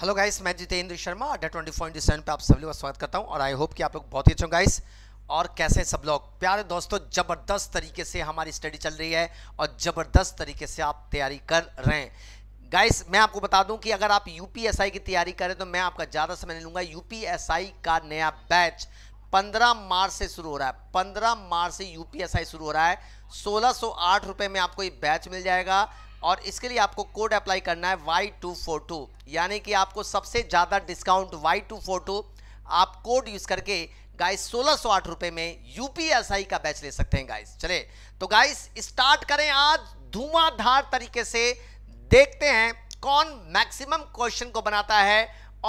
Hello guys मैं जितेंद्र शर्मा अड्डा twenty four seven पर आप सभी लोग स्वागत करता हूं और आई होप कि आप लोग बहुत ही अच्छे गाइस और कैसे सब लोग प्यारे दोस्तों ज़बरदस्त तरीके से हमारी स्टडी चल रही है और ज़बरदस्त तरीके से आप तैयारी कर रहे हैं गाइस मैं आपको बता दूं कि अगर आप यूपीएसआई की तैयारी करें तो मैं आपका ज़्यादा समय नहीं लूँगा यू का नया बैच पंद्रह मार्च से शुरू हो रहा है पंद्रह मार्च से यूपीएसआई शुरू हो रहा है सोलह सौ में आपको ये बैच मिल जाएगा और इसके लिए आपको कोड अप्लाई करना है वाई टू फोर टू यानी कि आपको सबसे ज़्यादा discount Y two four two आप कोड यूज़ करके गाइस सोलह सौ आठ रुपये में यूपीएसआई का बैच ले सकते हैं गाइस चले तो गाइस स्टार्ट करें आज धुआंधार तरीके से देखते हैं कौन मैक्सिमम क्वेश्चन को बनाता है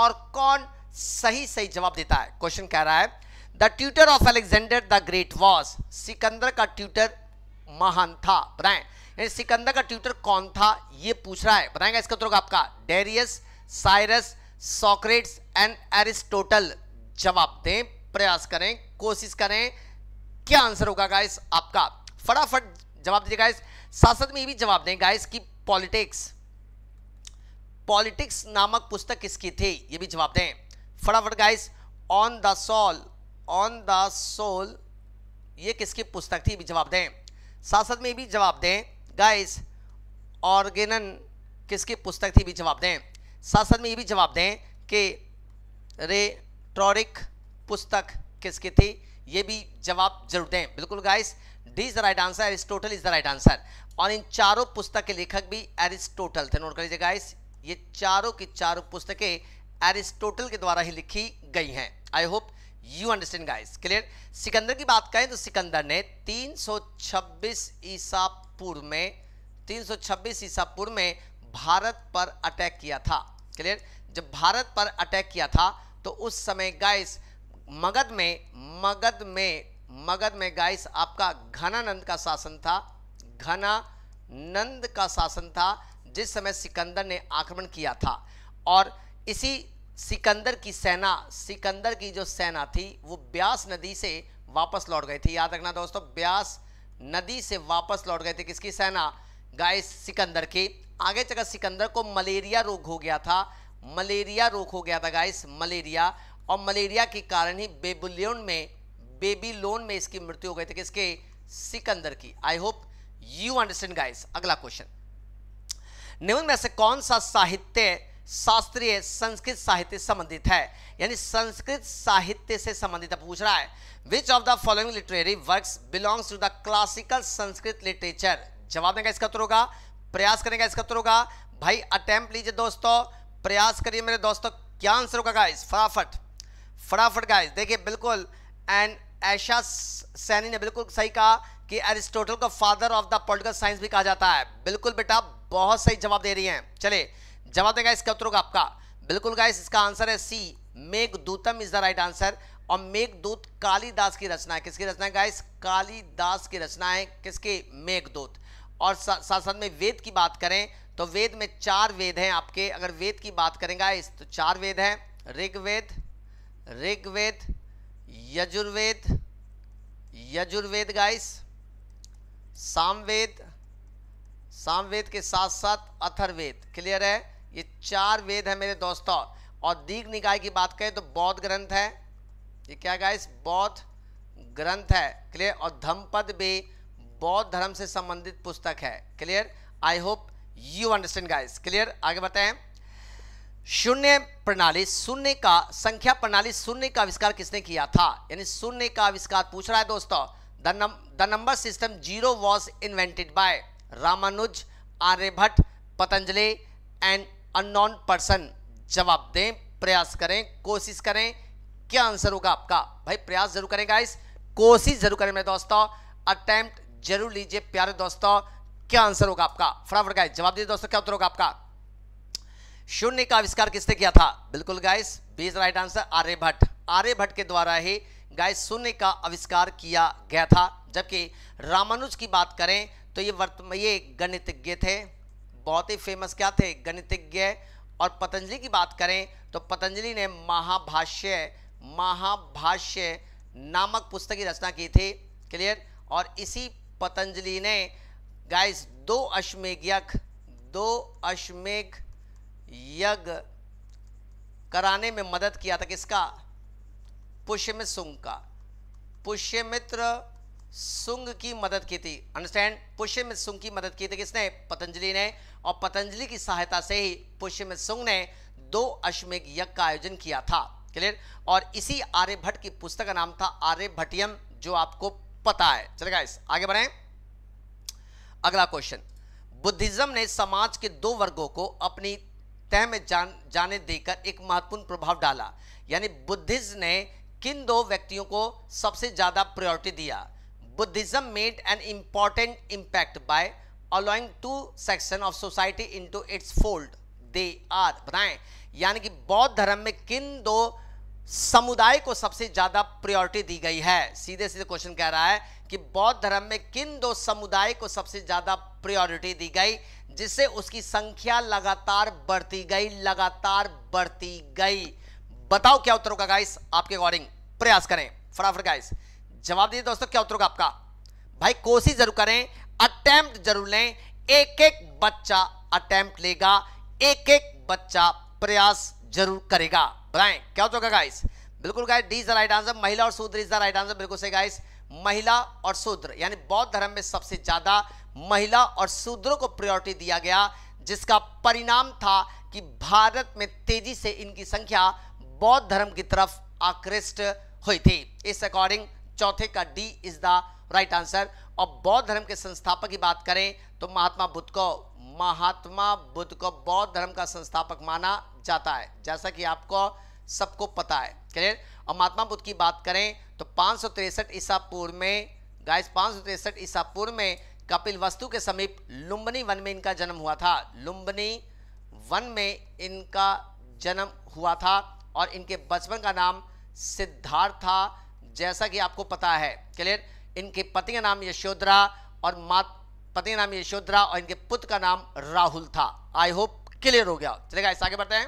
और कौन सही सही जवाब देता है क्वेश्चन कह रहा है the tutor of Alexander the Great was Sikandar का ट्यूटर महान था बताएं सिकंदर का ट्यूटर कौन था ये पूछ रहा है बताएगा इसका उत्तर आपका Darius Cyrus Socrates and Aristotle जवाब दें प्रयास करें कोशिश करें क्या आंसर होगा गाइस आपका फटाफट जवाब दीजिए गाइस साथ में ये भी जवाब दें गाइस की पॉलिटिक्स पॉलिटिक्स नामक पुस्तक किसकी थी ये भी जवाब दें फटाफट guys on the soul on the soul ये किसकी पुस्तक थी भी जवाब दें सासद में भी जवाब दें गाइस ऑर्गेनन किसकी पुस्तक थी भी जवाब दें साथ साथ में ये भी जवाब दें कि रेट्रॉरिक पुस्तक किसकी थी ये भी जवाब जरूर दें बिल्कुल guys D is the right answer Aristotle is the right answer और इन चारों पुस्तक के लेखक भी एरिस्टोटल थे नोट कर लीजिए गाइस ये चारों की चारों पुस्तकें एरिस्टोटल के द्वारा ही लिखी गई हैं I hope you understand guys clear Sikandar की बात करें तो सिकंदर ने 326 ईसा पूर्व में 326 ईसा पूर्व में भारत पर अटैक किया था क्लियर जब भारत पर अटैक किया था तो उस समय गाइस मगध में मगध में मगध में गाइस आपका घनानंद का शासन था घनानंद का शासन था जिस समय सिकंदर ने आक्रमण किया था और इसी सिकंदर की सेना सिकंदर की जो सेना थी वो ब्यास नदी से वापस लौट गई थी याद रखना दोस्तों ब्यास नदी से वापस लौट गए थे किसकी सेना गाय सिकंदर की आगे चलकर सिकंदर को मलेरिया रोग हो गया था मलेरिया रोग हो गया था गाइस मलेरिया और मलेरिया के कारण ही बेबुलियन में बेबीलोन में इसकी मृत्यु हो गई थी किसके सिकंदर की I hope you understand guys अगला क्वेश्चन निम्न में से कौन सा साहित्य शास्त्रीय संस्कृत साहित्य संबंधित है यानी संस्कृत साहित्य से संबंधित पूछ रहा है which of the following literary works belongs to the classical Sanskrit literature जवाब देगा इसका उत्तर होगा प्रयास करेगा इसका उत्तर होगा भाई अटैम्प्ट लीजिए दोस्तों प्रयास करिए मेरे दोस्तों क्या आंसर होगा गाइस फटाफट फटाफट गाइस देखिए बिल्कुल एंड ऐशा सैनी ने बिल्कुल सही कहा कि एरिस्टोटल को father of the political science भी कहा जाता है बिल्कुल बेटा बहुत सही जवाब दे रही हैं चले जवाब देगा इसका उत्तर होगा आपका बिल्कुल गाइस इसका आंसर है C Meghadutam is the right answer और मेघ काली कालीदास की रचना है किसकी रचना है गाइस कालीदास की रचना है किसके मेघ दूत और साथ साथ में वेद की बात करें तो वेद में चार वेद हैं आपके अगर वेद की बात करें गाइस तो चार वेद हैं ऋग्वेद ऋग्वेद यजुर्वेद यजुर्वेद गाइस सामवेद सामवेद के साथ साथ अथर्वेद क्लियर है ये चार वेद है मेरे दोस्तों और दीग निकाय की बात करें तो बौद्ध ग्रंथ है ये क्या गाइस बौद्ध ग्रंथ है क्लियर और धमपद भी बौद्ध धर्म से संबंधित पुस्तक है clear I hope you understand guys clear आगे बताएं शून्य प्रणाली शून्य का संख्या प्रणाली शून्य का आविष्कार किसने किया था यानी शून्य का आविष्कार पूछ रहा है दोस्तों the number system zero was invented by Ramanuj Aryabhatta Patanjali and unknown person जवाब दें प्रयास करें कोशिश करें क्या आंसर होगा आपका भाई प्रयास जरूर करें गाइस कोशिश जरूर करें मेरे दोस्तों अटेम्प्ट जरूर लीजिए प्यारे दोस्तों क्या आंसर होगा आपका फटाफट गाइस जवाब दीजिए दोस्तों क्या उत्तर होगा आपका शून्य का आविष्कार किसने किया था बिल्कुल guys B is right answer Aryabhata Aryabhata के द्वारा ही गाइस शून्य का आविष्कार किया गया था जबकि रामानुज की बात करें तो ये वर्तमान ये गणितज्ञ थे बहुत ही फेमस क्या थे गणितज्ञ और पतंजलि की बात करें तो पतंजलि ने महाभाष्य महाभाष्य नामक पुस्तक की रचना की थी क्लियर और इसी पतंजलि ने गाइस दो अश्मेघ यज्ञ दो अश्मेघ यज्ञ कराने में मदद किया था किसका पुष्यमित्र सुंग का पुष्यमित्र सुंग की मदद की थी अंडरस्टैंड पुष्य में सुंग की मदद की थी किसने पतंजलि ने और पतंजलि की सहायता से ही पुष्य में सुंग ने दो अश्वमेघ यज्ञ का आयोजन किया था क्लियर और इसी आर्यभट्ट की पुस्तक का नाम था आर्यभट्टियम जो आपको पता है चलेगा इस आगे बढ़े अगला क्वेश्चन बुद्धिज्म ने समाज के दो वर्गों को अपनी तह में जान जाने देकर एक महत्वपूर्ण प्रभाव डाला यानी बुद्धिज्म ने किन दो व्यक्तियों को सबसे ज्यादा प्रायोरिटी दिया Buddhism made an important impact by allowing two section of society into its fold. They are बनाएं यानी कि बौद्ध धर्म में किन दो समुदाय को सबसे ज्यादा प्रायोरिटी दी गई है सीधे सीधे क्वेश्चन कह रहा है कि बौद्ध धर्म में किन दो समुदाय को सबसे ज्यादा प्रायोरिटी दी गई जिससे उसकी संख्या लगातार बढ़ती गई लगातार बढ़ती गई बताओ क्या उत्तर होगा गाइस आपके अकॉर्डिंग प्रयास करें फटाफट गाइस जवाब दीजिए दोस्तों क्या उत्तर होगा आपका भाई कोशिश जरूर करें अटेम्प्ट जरूर लें एक एक बच्चा अटेम्प्ट लेगा एक एक बच्चा प्रयास जरूर करेगा बताएं क्या उत्तर होगा गाइस बिल्कुल guys D is the right answer महिला और शूद्र इज द राइट आंसर बिल्कुल सही गाइस महिला और शूद्र यानी बौद्ध धर्म में सबसे ज्यादा महिला और शूद्रों को प्रायोरिटी दिया गया जिसका परिणाम था कि भारत में तेजी से इनकी संख्या बौद्ध धर्म की तरफ आकृष्ट हुई थी इस अकॉर्डिंग चौथे का D is the right answer और बौद्ध धर्म के संस्थापक की बात करें तो महात्मा बुद्ध को महात्मा बुद्ध को बौद्ध धर्म का संस्थापक माना जाता है जैसा कि आपको सबको पता है क्लियर और महात्मा बुद्ध की बात करें तो पाँच ईसा पूर्व में गाइस पाँच ईसा पूर्व में कपिल वस्तु के समीप लुम्बनी वन में इनका जन्म हुआ था लुम्बनी वन में इनका जन्म हुआ था और इनके बचपन का नाम सिद्धार्थ था जैसा कि आपको पता है क्लियर इनके पति का नाम यशोधरा और मात पति का नाम यशोधरा और इनके पुत्र का नाम राहुल था आई होप क्लियर हो गया चलेगा ऐसा आगे बढ़ते हैं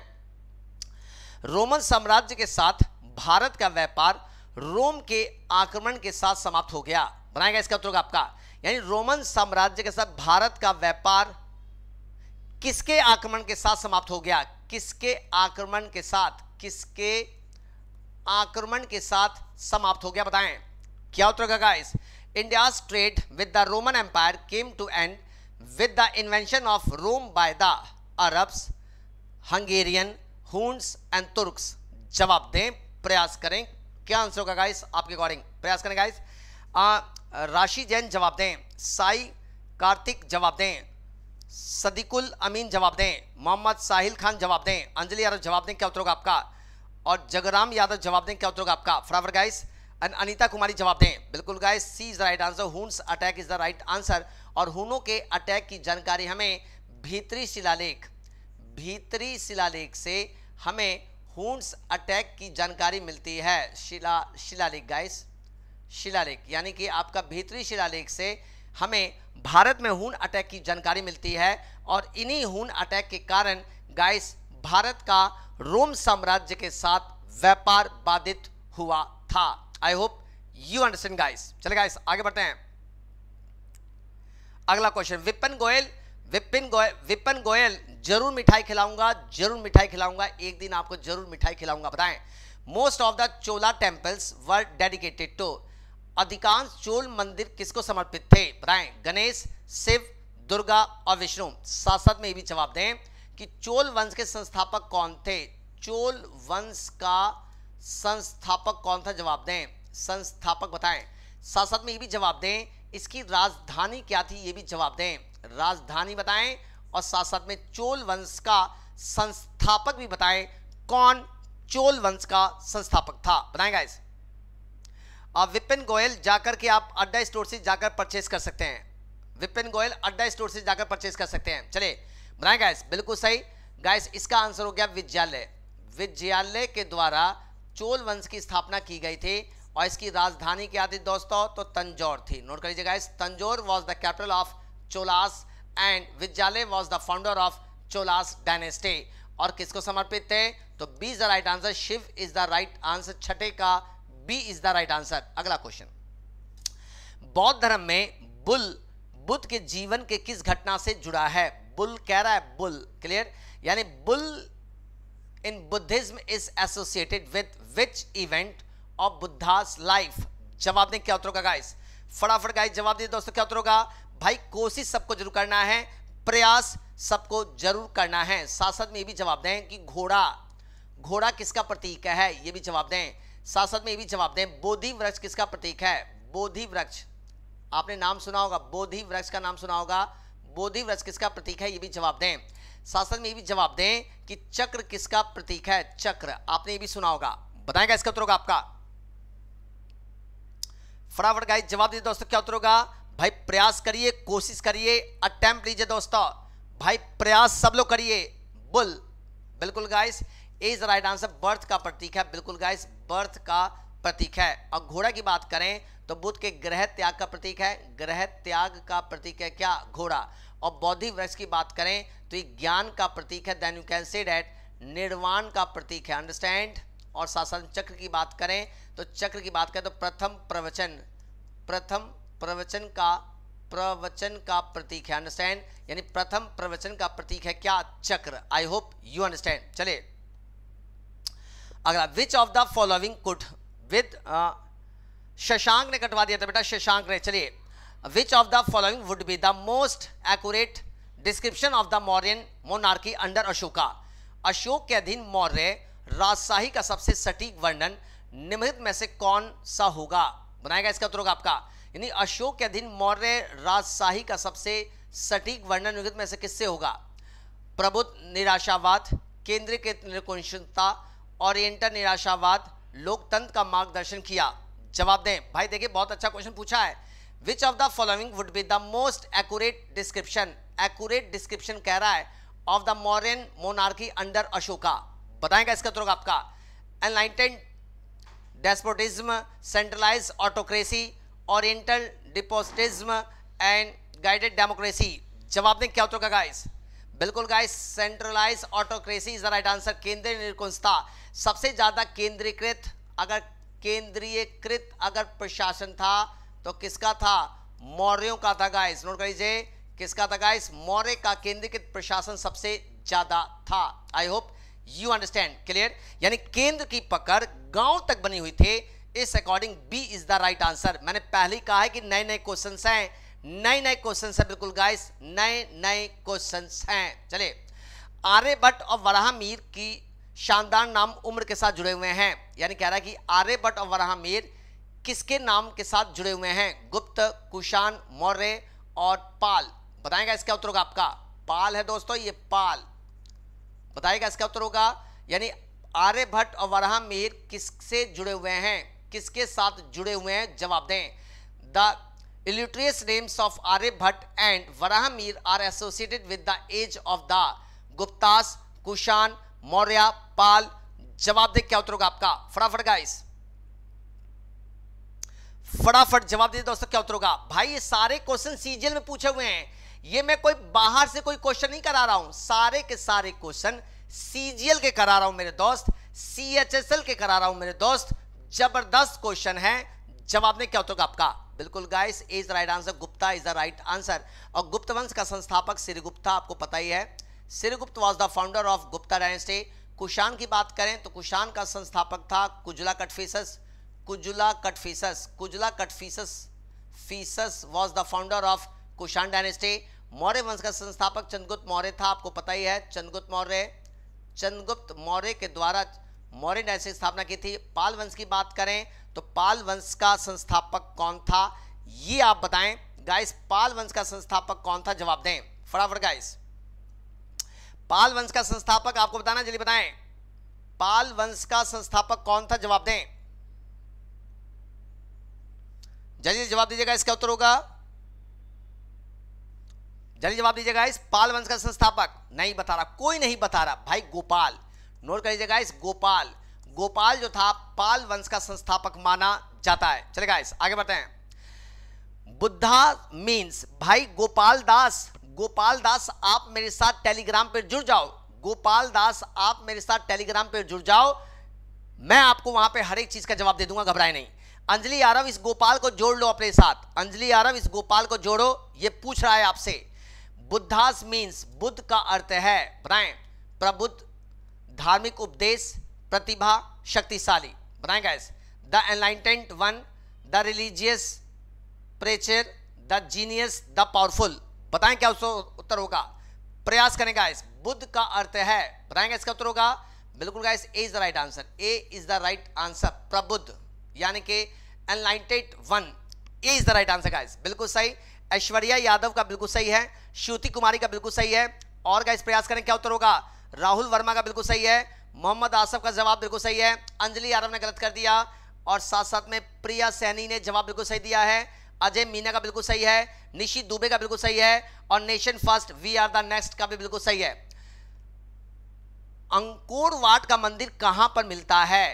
रोमन साम्राज्य के साथ भारत का व्यापार रोम के आक्रमण के साथ समाप्त हो गया बनाएगा इसका उत्तर आपका यानी रोमन साम्राज्य के साथ भारत का व्यापार किसके आक्रमण के साथ समाप्त हो गया किसके आक्रमण के साथ किसके आक्रमण के साथ समाप्त हो गया बताएं क्या उत्तर होगा guys India trade with the Roman Empire came to end with the invention of Rome by the Arabs Hungarian Huns and Turks जवाब दें प्रयास करें क्या आंसर होगा गाइस आपके अकॉर्डिंग प्रयास करें गाइस राशि जैन जवाब दें साई कार्तिक जवाब दें सदीकुल अमीन जवाब दें मोहम्मद साहिल खान जवाब दें अंजलि यादव जवाब दें क्या उत्तर होगा आपका और जगराम यादव जवाब दें क्या उत्तर होगा आपका फराबर गाइस एंड अनिता कुमारी जवाब दें बिल्कुल guys C is the right answer Huns attack is the right answer और हुनों के अटैक की जानकारी हमें भीतरी शिलालेख भीतरी शिलालेख से हमें हुन्स अटैक की जानकारी मिलती है शिला शिलालेख गाइस शिलालेख यानी कि आपका भीतरी शिलालेख से हमें भारत में हुन अटैक की जानकारी मिलती है और इन्हीं हुन अटैक के कारण गाइस भारत का रोम साम्राज्य के साथ व्यापार बाधित हुआ था I hope you understand guys चले गाइस आगे बढ़ते हैं अगला क्वेश्चन विपिन गोयल विपिन गोयल विपिन गोयल जरूर मिठाई खिलाऊंगा जरूर मिठाई खिलाऊंगा एक दिन आपको जरूर मिठाई खिलाऊंगा बताएं most of the Chola temples were dedicated to अधिकांश चोल मंदिर किसको समर्पित थे बताएं गणेश शिव दुर्गा और विष्णु साथ साथ में ये भी जवाब दें कि चोल वंश के संस्थापक कौन थे चोल वंश का संस्थापक कौन था जवाब दें संस्थापक बताएं साथ साथ में ये भी जवाब दें इसकी राजधानी क्या थी ये भी जवाब दें राजधानी बताएं और साथ साथ में चोल वंश का संस्थापक भी बताएं कौन चोल वंश का संस्थापक था बताएं गाइस विपिन गोयल जाकर के आप अड्डा स्टोर से जाकर परचेस कर सकते हैं विपिन गोयल अड्डा स्टोर से जाकर परचेस कर सकते हैं चले बनाए गाइस बिल्कुल सही गाइस इसका आंसर हो गया विद्यालय विद्यालय के द्वारा चोल वंश की स्थापना की गई थी और इसकी राजधानी क्या थी दोस्तों तो तंजौर थी नोट कर लीजिए guys Tanjore was the capital of Cholas and विद्यालय was the founder of Cholas dynasty और किसको समर्पित थे तो B is the right answer Shiva is the right answer छठे का B is the right answer अगला क्वेश्चन बौद्ध धर्म में बुल बुद्ध के जीवन के किस घटना से जुड़ा है बुल कह रहा है बुल क्लियर यानी bull in Buddhism is associated with which event of Buddha's life जवाब दें क्या उत्तर होगा गाइस फटाफट गाइस जवाब दीजिए दोस्तों क्या उत्तर होगा भाई कोशिश सबको जरूर करना है प्रयास सबको जरूर करना है साथ साथ में भी जवाब दें कि घोड़ा घोड़ा किसका प्रतीक है ये भी जवाब दें साथ साथ में ये भी जवाब दें बोधि वृक्ष किसका प्रतीक है बोधि वृक्ष आपने नाम सुना होगा बोधि वृक्ष का नाम सुना होगा बोधि वृक्ष किसका प्रतीक है ये भी जवाब दें शासन में ये भी जवाब दें कि चक्र किसका प्रतीक है चक्र आपने ये भी सुना होगा बताएगा इसका उत्तर होगा आपका फटाफट गाइस जवाब दीजिए दोस्तों क्या उत्तर होगा भाई प्रयास करिए कोशिश करिए अटेम्प्ट लीजिए दोस्तों भाई प्रयास सब लोग करिए बुल बिल्कुल guys A is right answer birth का प्रतीक है बिल्कुल गाइस बर्थ का प्रतीक है और घोड़ा की बात करें तो बुद्ध के ग्रह त्याग का प्रतीक है ग्रह त्याग का प्रतीक है क्या घोड़ा और बौद्धि वृक्ष की बात करें तो ये ज्ञान का प्रतीक है देन यू कैन से डेट निर्वाण का प्रतीक है अंडरस्टैंड और शासन चक्र की बात करें तो चक्र की बात करें तो प्रथम प्रवचन प्रथम प्रवचन का प्रवचन का प्रतीक है अंडरस्टैंड यानी प्रथम प्रवचन का प्रतीक है क्या चक्र आई होप यू अंडरस्टैंड चले अगला विच ऑफ द फॉलोइंग कुट विद शशांक ने कटवा दिया था बेटा शशांक ने चलिए which of the following would be the most accurate description of the Mauryan monarchy under Ashoka Ashok के अधीन मौर्य राजशाही का सबसे सटीक वर्णन निम्नलिखित में से कौन सा होगा बनाएगा इसका उत्तर होगा आपका यानी अशोक के अधीन मौर्य राजशाही का सबसे सटीक वर्णन निम्नलिखित में से किससे होगा प्रबुद्ध निराशावाद केंद्रीकृत निरकुंशता ओरिएंटल निराशावाद लोकतंत्र का मार्गदर्शन किया जवाब दें भाई देखिए बहुत अच्छा क्वेश्चन पूछा है which of the following would be the most accurate description accurate description कह रहा है of the Mauryan monarchy under Ashoka बताएगा इसका तुरंत आपका enlightened despotism centralised autocracy oriental despotism and guided democracy जवाब दें क्या होगा गाइस बिल्कुल guys centralised autocracy is the right answer केंद्रीय निरकुंजता सबसे ज्यादा केंद्रीकृत अगर केंद्रीयकृत अगर प्रशासन था तो किसका था मौर्यों का था गाइस नोट कर लीजिए किसका था गाइस मौर्य का केंद्रीकृत प्रशासन सबसे ज्यादा था I hope you understand clear यानी केंद्र की पकड़ गांव तक बनी हुई थी इस according B is the right answer मैंने पहले कहा है कि नए नए क्वेश्चन हैं नए नए क्वेश्चन है बिल्कुल गाइस नए नए क्वेश्चन हैं चले आर्यभट्ट और वराहमीर की शानदार नाम उम्र के साथ जुड़े हुए हैं यानी कह रहा है कि आर्यभट्ट और वराह मीर किसके नाम के साथ जुड़े हुए हैं गुप्त कुशान मौर्य और पाल बताएगा इसका उत्तर होगा आपका पाल है दोस्तों ये पाल बताएगा इसका उत्तर होगा यानी भट्ट और वराह मीर किससे जुड़े हुए हैं किसके साथ जुड़े हुए हैं जवाब दें the illustrious names of Aryabhata and Varahamihira are associated with the age of the Guptas Kushan Maurya Pala जवाब दे क्या उत्तर होगा आपका फटाफट गाइस फटाफट जवाब दे दोस्तों क्या उत्तर होगा भाई ये सारे क्वेश्चन सीजीएल में पूछे हुए हैं ये मैं कोई बाहर से कोई क्वेश्चन नहीं करा रहा हूं सारे के सारे क्वेश्चन सीजीएल के करा रहा हूं मेरे दोस्त सीएचएसएल के करा रहा हूं मेरे दोस्त जबरदस्त क्वेश्चन है जवाब दे क्या उत्तर होगा आपका बिल्कुल guys is right answer Gupta is the right answer और गुप्त वंश का संस्थापक श्री गुप्ता आपको पता ही है Srigupta was the founder of Gupta dynasty Kushan की बात करें तो कुशान का संस्थापक था कुजला कटफीसस कुजला कटफीसस कुजला कटफीसस फीसस was the founder of Kushan dynasty Maurya वंश का संस्थापक चंद्रगुप्त मौर्य था आपको पता ही है चंद्रगुप्त मौर्य चंद्रगुप्त मौर्य के द्वारा मौर्य ने की स्थापना की थी पाल वंश की बात करें तो पाल वंश का संस्थापक कौन था ये आप बताएं गाइस पाल वंश का संस्थापक कौन था जवाब दें फटाफट गाइस पाल वंश का संस्थापक आपको बताना जल्दी बताएं पाल वंश का संस्थापक कौन था जवाब दें जल्दी जवाब दीजिएगा इसका उत्तर होगा जल्दी जवाब दीजिएगा इस पाल वंश का संस्थापक नहीं बता रहा कोई नहीं बता रहा भाई गोपाल नोट कर लीजिएगा इस गोपाल गोपाल जो था पाल वंश का संस्थापक माना जाता है चलेगा इस आगे बढ़ते हैं बुद्धा मीन्स भाई गोपाल दास गोपाल दास आप मेरे साथ टेलीग्राम पर जुड़ जाओ गोपाल दास आप मेरे साथ टेलीग्राम पर जुड़ जाओ मैं आपको वहां पे हर एक चीज का जवाब दे दूंगा घबराए नहीं अंजलि यादव इस गोपाल को जोड़ लो अपने साथ अंजलि यादव इस गोपाल को जोड़ो ये पूछ रहा है आपसे बुद्धास मीन्स बुद्ध का अर्थ है बनाए प्रबुद्ध धार्मिक उपदेश प्रतिभा शक्तिशाली बनाए guys the enlightened one the religious preacher the genius the powerful बताएं क्या उसको उत्तर होगा प्रयास करें गाइस बुद्ध का अर्थ है बताएंगे इसका उत्तर होगा बिल्कुल guys A is the right answer A is the right answer प्रबुद्ध यानी कि enlightened one A is the right answer guys बिल्कुल सही ऐश्वर्या यादव का बिल्कुल सही है श्रुति कुमारी का बिल्कुल सही है और गाइस प्रयास करें क्या उत्तर होगा राहुल वर्मा का बिल्कुल सही है मोहम्मद आसफ का जवाब बिल्कुल सही है अंजलि यादव ने गलत कर दिया और साथ साथ में प्रिया सैनी ने जवाब बिल्कुल सही दिया है अजय मीना का बिल्कुल सही है निशी दुबे का बिल्कुल सही है और nation first we are the next का भी बिल्कुल सही है अंकोर वाट का मंदिर कहां पर मिलता है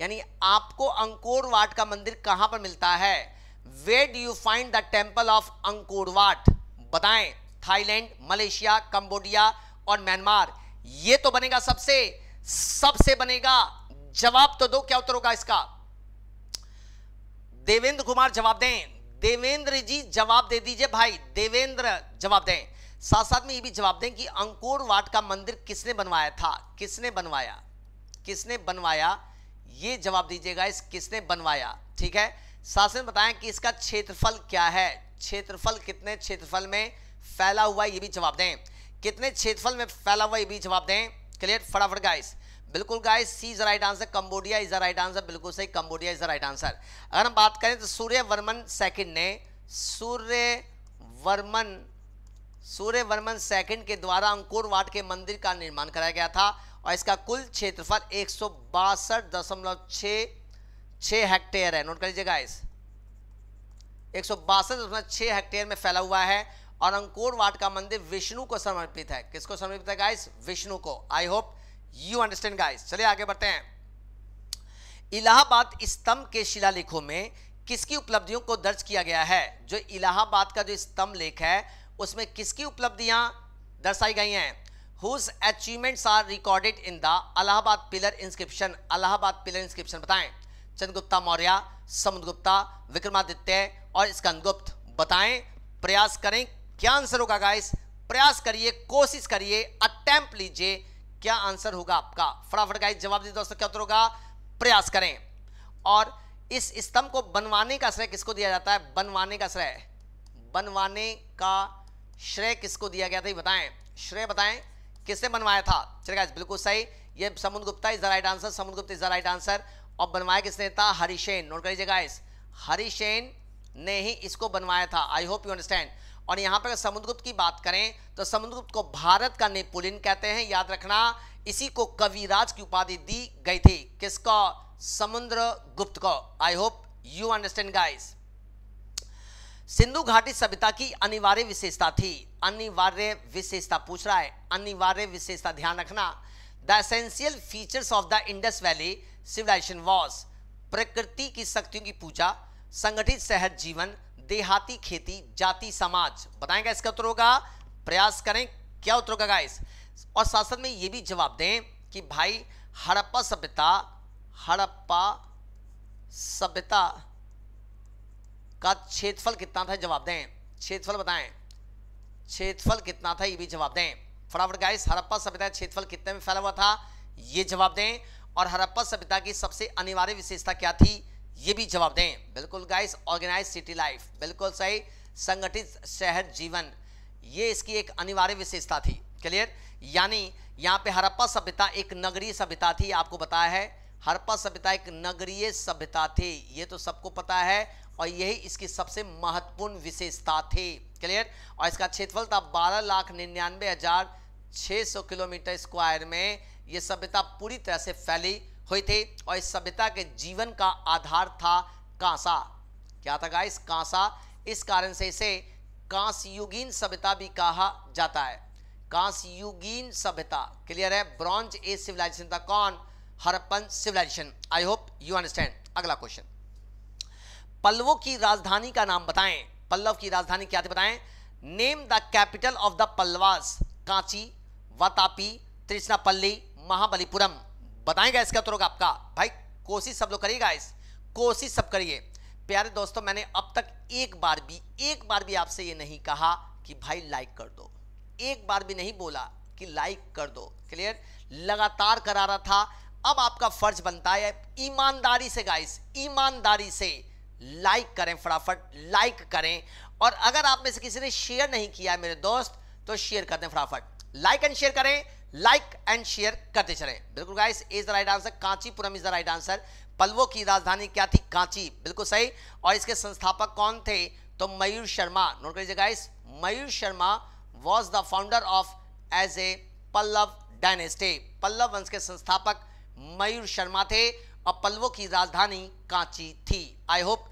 यानी आपको अंकोर वाट का मंदिर कहां पर मिलता है where do you find the temple of Angkor Wat बताएं थाईलैंड मलेशिया कंबोडिया और म्यांमार ये तो बनेगा सबसे सबसे बनेगा जवाब तो दो क्या उत्तर होगा इसका देवेंद्र कुमार जवाब दें देवेंद्र जी जवाब दे दीजिए भाई देवेंद्र जवाब दें साथ साथ में ये भी जवाब दें कि अंकोर वाट का मंदिर किसने बनवाया था किसने बनवाया किसने बनवाया ये जवाब दीजिएगा इस किसने बनवाया ठीक है साथ में बताएं कि इसका क्षेत्रफल क्या है क्षेत्रफल कितने क्षेत्रफल में फैला हुआ ये भी जवाब दें कितने क्षेत्रफल में फैला हुआ ये भी जवाब दें क्लियर फटाफट गाइस बिल्कुल guys C is right answer Cambodia is the right answer बिल्कुल सही Cambodia is the right answer अगर हम बात करें तो सूर्य वर्मन सेकंड ने Suryavarman Suryavarman second के द्वारा अंकुर वाट के मंदिर का निर्माण कराया गया था और इसका कुल क्षेत्रफल एक सौ बासठ दशमलव हेक्टेयर है नोट कर लीजिए गाइस एक सौ बासठ दशमलव हेक्टेयर में फैला हुआ है और अंकोर वाट का मंदिर विष्णु को समर्पित है किसको समर्पित है गाइस विष्णु को I hope you understand guys चलिए आगे बढ़ते हैं इलाहाबाद स्तंभ के शिलालेखों में किसकी उपलब्धियों को दर्ज किया गया है जो इलाहाबाद का जो स्तंभ लेख है उसमें किसकी उपलब्धियां दर्शाई गई हैं whose achievements are recorded in the Allahabad pillar inscription Allahabad pillar inscription बताएं चंद्रगुप्ता मौर्य समुद्रगुप्ता विक्रमादित्य और स्कंदगुप्त बताएं प्रयास करें क्या आंसर होगा गाइस प्रयास करिए कोशिश करिए अटैम्प लीजिए क्या आंसर होगा आपका फटाफट का जवाब दे दोस्तों क्या उत्तर होगा प्रयास करें और इस स्तंभ को बनवाने का श्रेय किसको दिया जाता है बनवाने का श्रेय बनवाने का श्रेय किसको दिया गया था बताएं श्रेय बताएं किसने बनवाया था चलेगा बिल्कुल सही ये Samudra Gupta is the right answer Samudra Gupta is the right answer और बनवाया किसने था हरिशेन नोट कर करिएगा इस हरिशेन ने ही इसको बनवाया था आई होप यू अंडरस्टैंड और यहाँ पर समुद्रगुप्त की बात करें तो समुद्रगुप्त को भारत का नेपोलियन कहते हैं याद रखना इसी को कविराज की उपाधि दी गई थी किसको गुप्त को I hope you understand guys सिंधु घाटी सभ्यता की अनिवार्य विशेषता थी अनिवार्य विशेषता पूछ रहा है अनिवार्य विशेषता ध्यान रखना the essential features of the Indus valley civilisation was प्रकृति की शक्तियों की पूजा संगठित सहज जीवन देहाती खेती जाति समाज बताएंगे इसका उत्तर होगा प्रयास करें क्या उत्तर होगा गाइस और साथ साथ में ये भी जवाब दें कि भाई हड़प्पा सभ्यता हड़प्पा सभ्यता का क्षेत्रफल कितना था जवाब दें क्षेत्रफल बताएं क्षेत्रफल कितना था ये भी जवाब दें फटाफट गाइस हड़प्पा सभ्यता क्षेत्रफल कितने में फैला हुआ था ये जवाब दें और हड़प्पा सभ्यता की सबसे अनिवार्य विशेषता क्या थी ये भी जवाब दें बिल्कुल गाइस ऑर्गेनाइज सिटी लाइफ बिल्कुल सही संगठित शहर जीवन ये इसकी एक अनिवार्य विशेषता थी क्लियर यानी यहाँ पे हरप्पा सभ्यता एक नगरीय सभ्यता थी आपको बताया है हरप्पा सभ्यता एक नगरीय सभ्यता थी ये तो सबको पता है और यही इसकी सबसे महत्वपूर्ण विशेषता थी क्लियर और इसका क्षेत्रफल था बारह लाख निन्यानवे हजार छः सौ किलोमीटर स्क्वायर में ये सभ्यता पूरी तरह से फैली हुए थे और इस सभ्यता के जीवन का आधार था कांसा क्या था गाइस कांसा इस कारण से इसे कांस्युगीन सभ्यता भी कहा जाता है कांस्युगीन सभ्यता क्लियर है ब्रॉन्ज ए सिविलाइजेशन था कौन Harappan civilisation I hope you understand अगला क्वेश्चन पल्लवों की राजधानी का नाम बताएं पल्लव की राजधानी क्या थी बताएं name the capital of the Pallavas Kanchi Vatapi Tiruchirappalli Mahabalipuram बताएगा इसका होगा आपका भाई कोशिश सब लोग करिएगा इस कोशिश सब करिए प्यारे दोस्तों मैंने अब तक एक बार भी एक बार भी आपसे ये नहीं कहा कि भाई लाइक कर दो एक बार भी नहीं बोला कि लाइक कर दो क्लियर लगातार करा रहा था अब आपका फर्ज बनता है ईमानदारी से गाइस ईमानदारी से लाइक करें फटाफट लाइक करें और अगर आप में से किसी ने शेयर नहीं किया है मेरे दोस्त तो शेयर कर दें फटाफट लाइक एंड शेयर करें लाइक एंड शेयर करते चले बिल्कुल guys is the right answer Kanchipuram is the right answer पलवो की राजधानी क्या थी कांची बिल्कुल सही और इसके संस्थापक कौन थे तो मयूर शर्मा नोट कर लीजिए guys Mayur Sharma was the founder of as a Pallava dynasty Pallava वंश के संस्थापक मयूर शर्मा थे और पल्लवों की राजधानी कांची थी I hope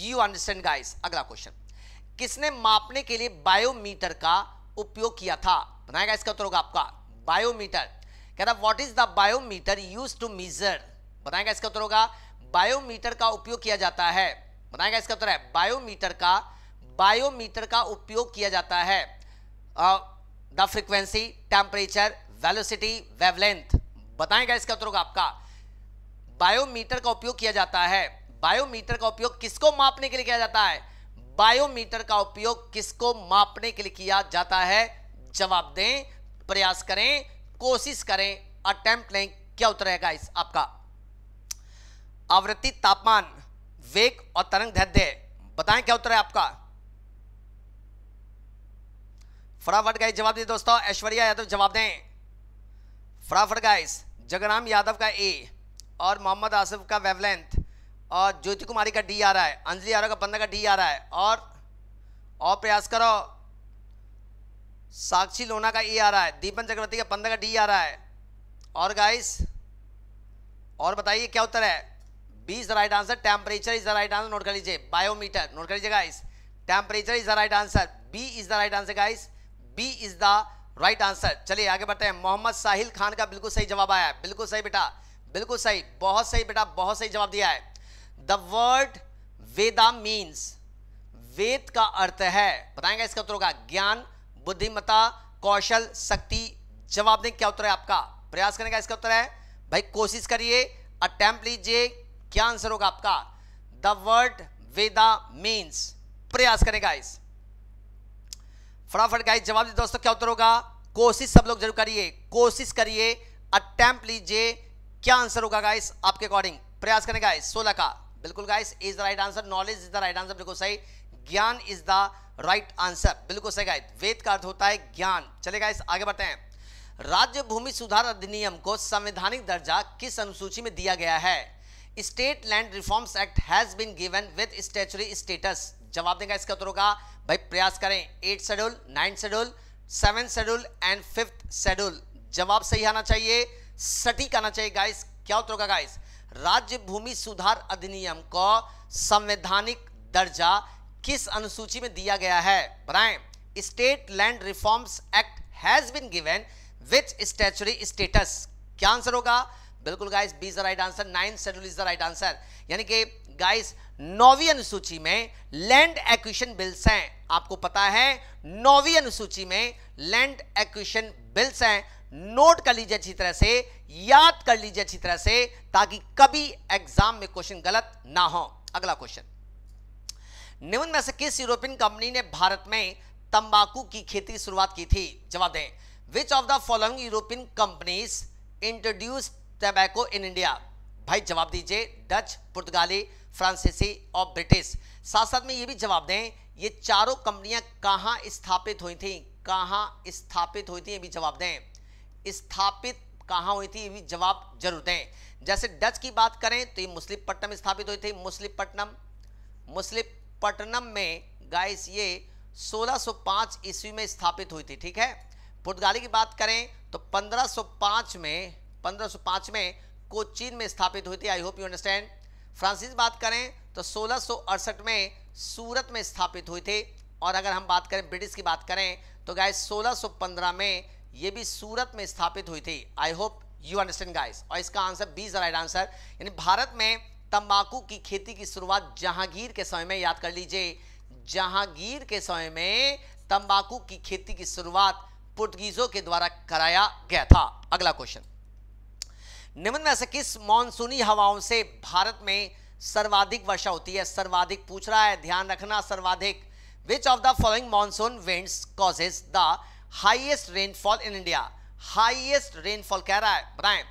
you understand guys अगला क्वेश्चन किसने मापने के लिए बायोमीटर का उपयोग किया था बनाएगा इसका उत्तर होगा आपका बायोमीटर कह रहा what is the biometer use to measure बताएगा इसका उत्तर होगा बायोमीटर का उपयोग किया जाता है बताएगा इसका उत्तर है बायोमीटर का बायोमीटर का उपयोग किया जाता है the frequency temperature velocity wavelength बताएगा इसका उत्तर होगा आपका बायोमीटर का उपयोग किया जाता है बायोमीटर का उपयोग किसको मापने के लिए किया जाता है बायोमीटर का उपयोग किसको मापने के लिए किया जाता है जवाब दें प्रयास करें कोशिश करें अटेम्प्ट लें क्या उत्तर है गाइस आपका आवृत्ति तापमान वेग और तरंग धैर्य बताएं क्या उत्तर है आपका फटाफट गाइस जवाब दे दोस्तों ऐश्वर्या यादव जवाब दें फटाफट गाइस जगराम यादव का ए और मोहम्मद आसिफ का वेवलेंथ और ज्योति कुमारी का डी आ रहा है अंजलि यादव का पंद्रह का डी आ रहा है और और प्रयास करो साक्षी लोना का ई e आ रहा है दीपन चक्रवर्ती का पंद्रह का डी आ रहा है और गाइस और बताइए क्या उत्तर है B is the right answer temperature is the right answer note कर लीजिए बायोमीटर नोट कर लीजिए guys temperature is the right answer B is the right answer guys B is the right answer चलिए आगे बढ़ते हैं मोहम्मद साहिल खान का बिल्कुल सही जवाब आया है बिल्कुल सही बेटा बिल्कुल सही बहुत सही बेटा बहुत सही जवाब दिया है the word Veda means Veda का अर्थ है बताएंगे इसका उत्तर होगा ज्ञान बुद्धिमता कौशल शक्ति जवाब दें क्या उत्तर है आपका प्रयास करने का इसका उत्तर है भाई कोशिश करिए अटैम्प लीजिए क्या आंसर होगा आपका द वर्ड वेदा मीन्स प्रयास करें गाइस फटाफट गाइस जवाब दे दोस्तों क्या उत्तर होगा कोशिश सब लोग जरूर करिए कोशिश करिए अटैम्प लीजिए क्या आंसर होगा गाइस आपके अकॉर्डिंग प्रयास करें गाइस सोलह का बिल्कुल guys is the right answer knowledge is the right answer बिल्कुल सही ज्ञान इज द राइट आंसर बिल्कुल सही गाइस वेद का अर्थ होता है ज्ञान चले गाइस आगे बढ़ते हैं राज्य भूमि सुधार अधिनियम को संवैधानिक दर्जा किस अनुसूची में दिया गया है state land reforms act has been given with statutory status जवाब देगा इसका उत्तर होगा भाई प्रयास करें eight schedule nine schedule seven schedule and fifth schedule जवाब सही आना चाहिए सटीक आना चाहिए गाइस क्या उत्तर होगा गाइस राज्य भूमि सुधार अधिनियम को संवैधानिक दर्जा किस अनुसूची में दिया गया है बनाएं state land reforms act has been given which statutory status क्या आंसर होगा बिल्कुल guys B is the right answer nine schedule is the right answer यानी कि गाइस नौवीं अनुसूची में लैंड एक्विशन बिल्स हैं आपको पता है नौवीं अनुसूची में लैंड एक्विशन बिल्स हैं नोट कर लीजिए अच्छी तरह से याद कर लीजिए अच्छी तरह से ताकि कभी एग्जाम में क्वेश्चन गलत ना हो अगला क्वेश्चन निम्न में से किस यूरोपियन कंपनी ने भारत में तंबाकू की खेती की शुरुआत की थी जवाब दें which of the following European companies introduce tobacco in India भाई जवाब दीजिए डच पुर्तगाली फ्रांसीसी और ब्रिटिश साथ साथ में ये भी जवाब दें ये चारों कंपनियां कहाँ स्थापित हुई थी कहाँ स्थापित हुई थी ये भी जवाब दें स्थापित कहाँ हुई थी ये भी जवाब जरूर दें जैसे डच की बात करें तो ये मुस्लिम पट्टनम स्थापित हुई थी मुस्लिम पट्टनम मुस्लिम पटनम में गाइस ये 1605 ईस्वी में स्थापित हुई थी ठीक है पुर्तगाली की बात करें तो 1505 में 1505 में कोचीन में स्थापित हुई थी I hope you understand Francis बात करें तो सोलह में सूरत में स्थापित हुई थी और अगर हम बात करें ब्रिटिश की बात करें तो गाइस 1615 में ये भी सूरत में स्थापित हुई थी I hope you understand guys और इसका answer B is right answer यानी भारत में तंबाकू की खेती की शुरुआत जहांगीर के समय में याद कर लीजिए जहांगीर के समय में तंबाकू की खेती की शुरुआत पुर्तगीजों के द्वारा कराया गया था अगला क्वेश्चन निम्न में से किस मानसूनी हवाओं से भारत में सर्वाधिक वर्षा होती है सर्वाधिक पूछ रहा है ध्यान रखना सर्वाधिक which of the following monsoon winds causes the highest rainfall in India highest rainfall कह रहा है बताएं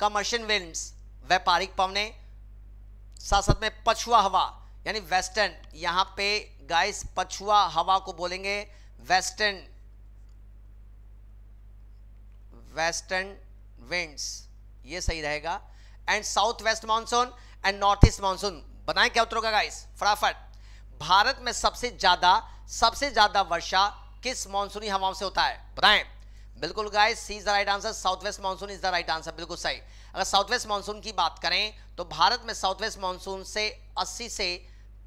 कमर्शियल विंड्स व्यापारिक पवने साथ साथ में पछुआ हवा यानी वेस्टर्न यहां पे गाइस पछुआ हवा को बोलेंगे वेस्टर्न वेस्टर्न विंड्स ये सही रहेगा and south west monsoon and north east monsoon बनाए क्या का गाइस फटाफट भारत में सबसे ज्यादा सबसे ज्यादा वर्षा किस मानसूनी हवाओं से होता है बताएं बिल्कुल guys C is the right answer south west monsoon is the right answer बिल्कुल सही अगर साउथ वेस्ट मानसून की बात करें तो भारत में साउथ वेस्ट मानसून से 80 से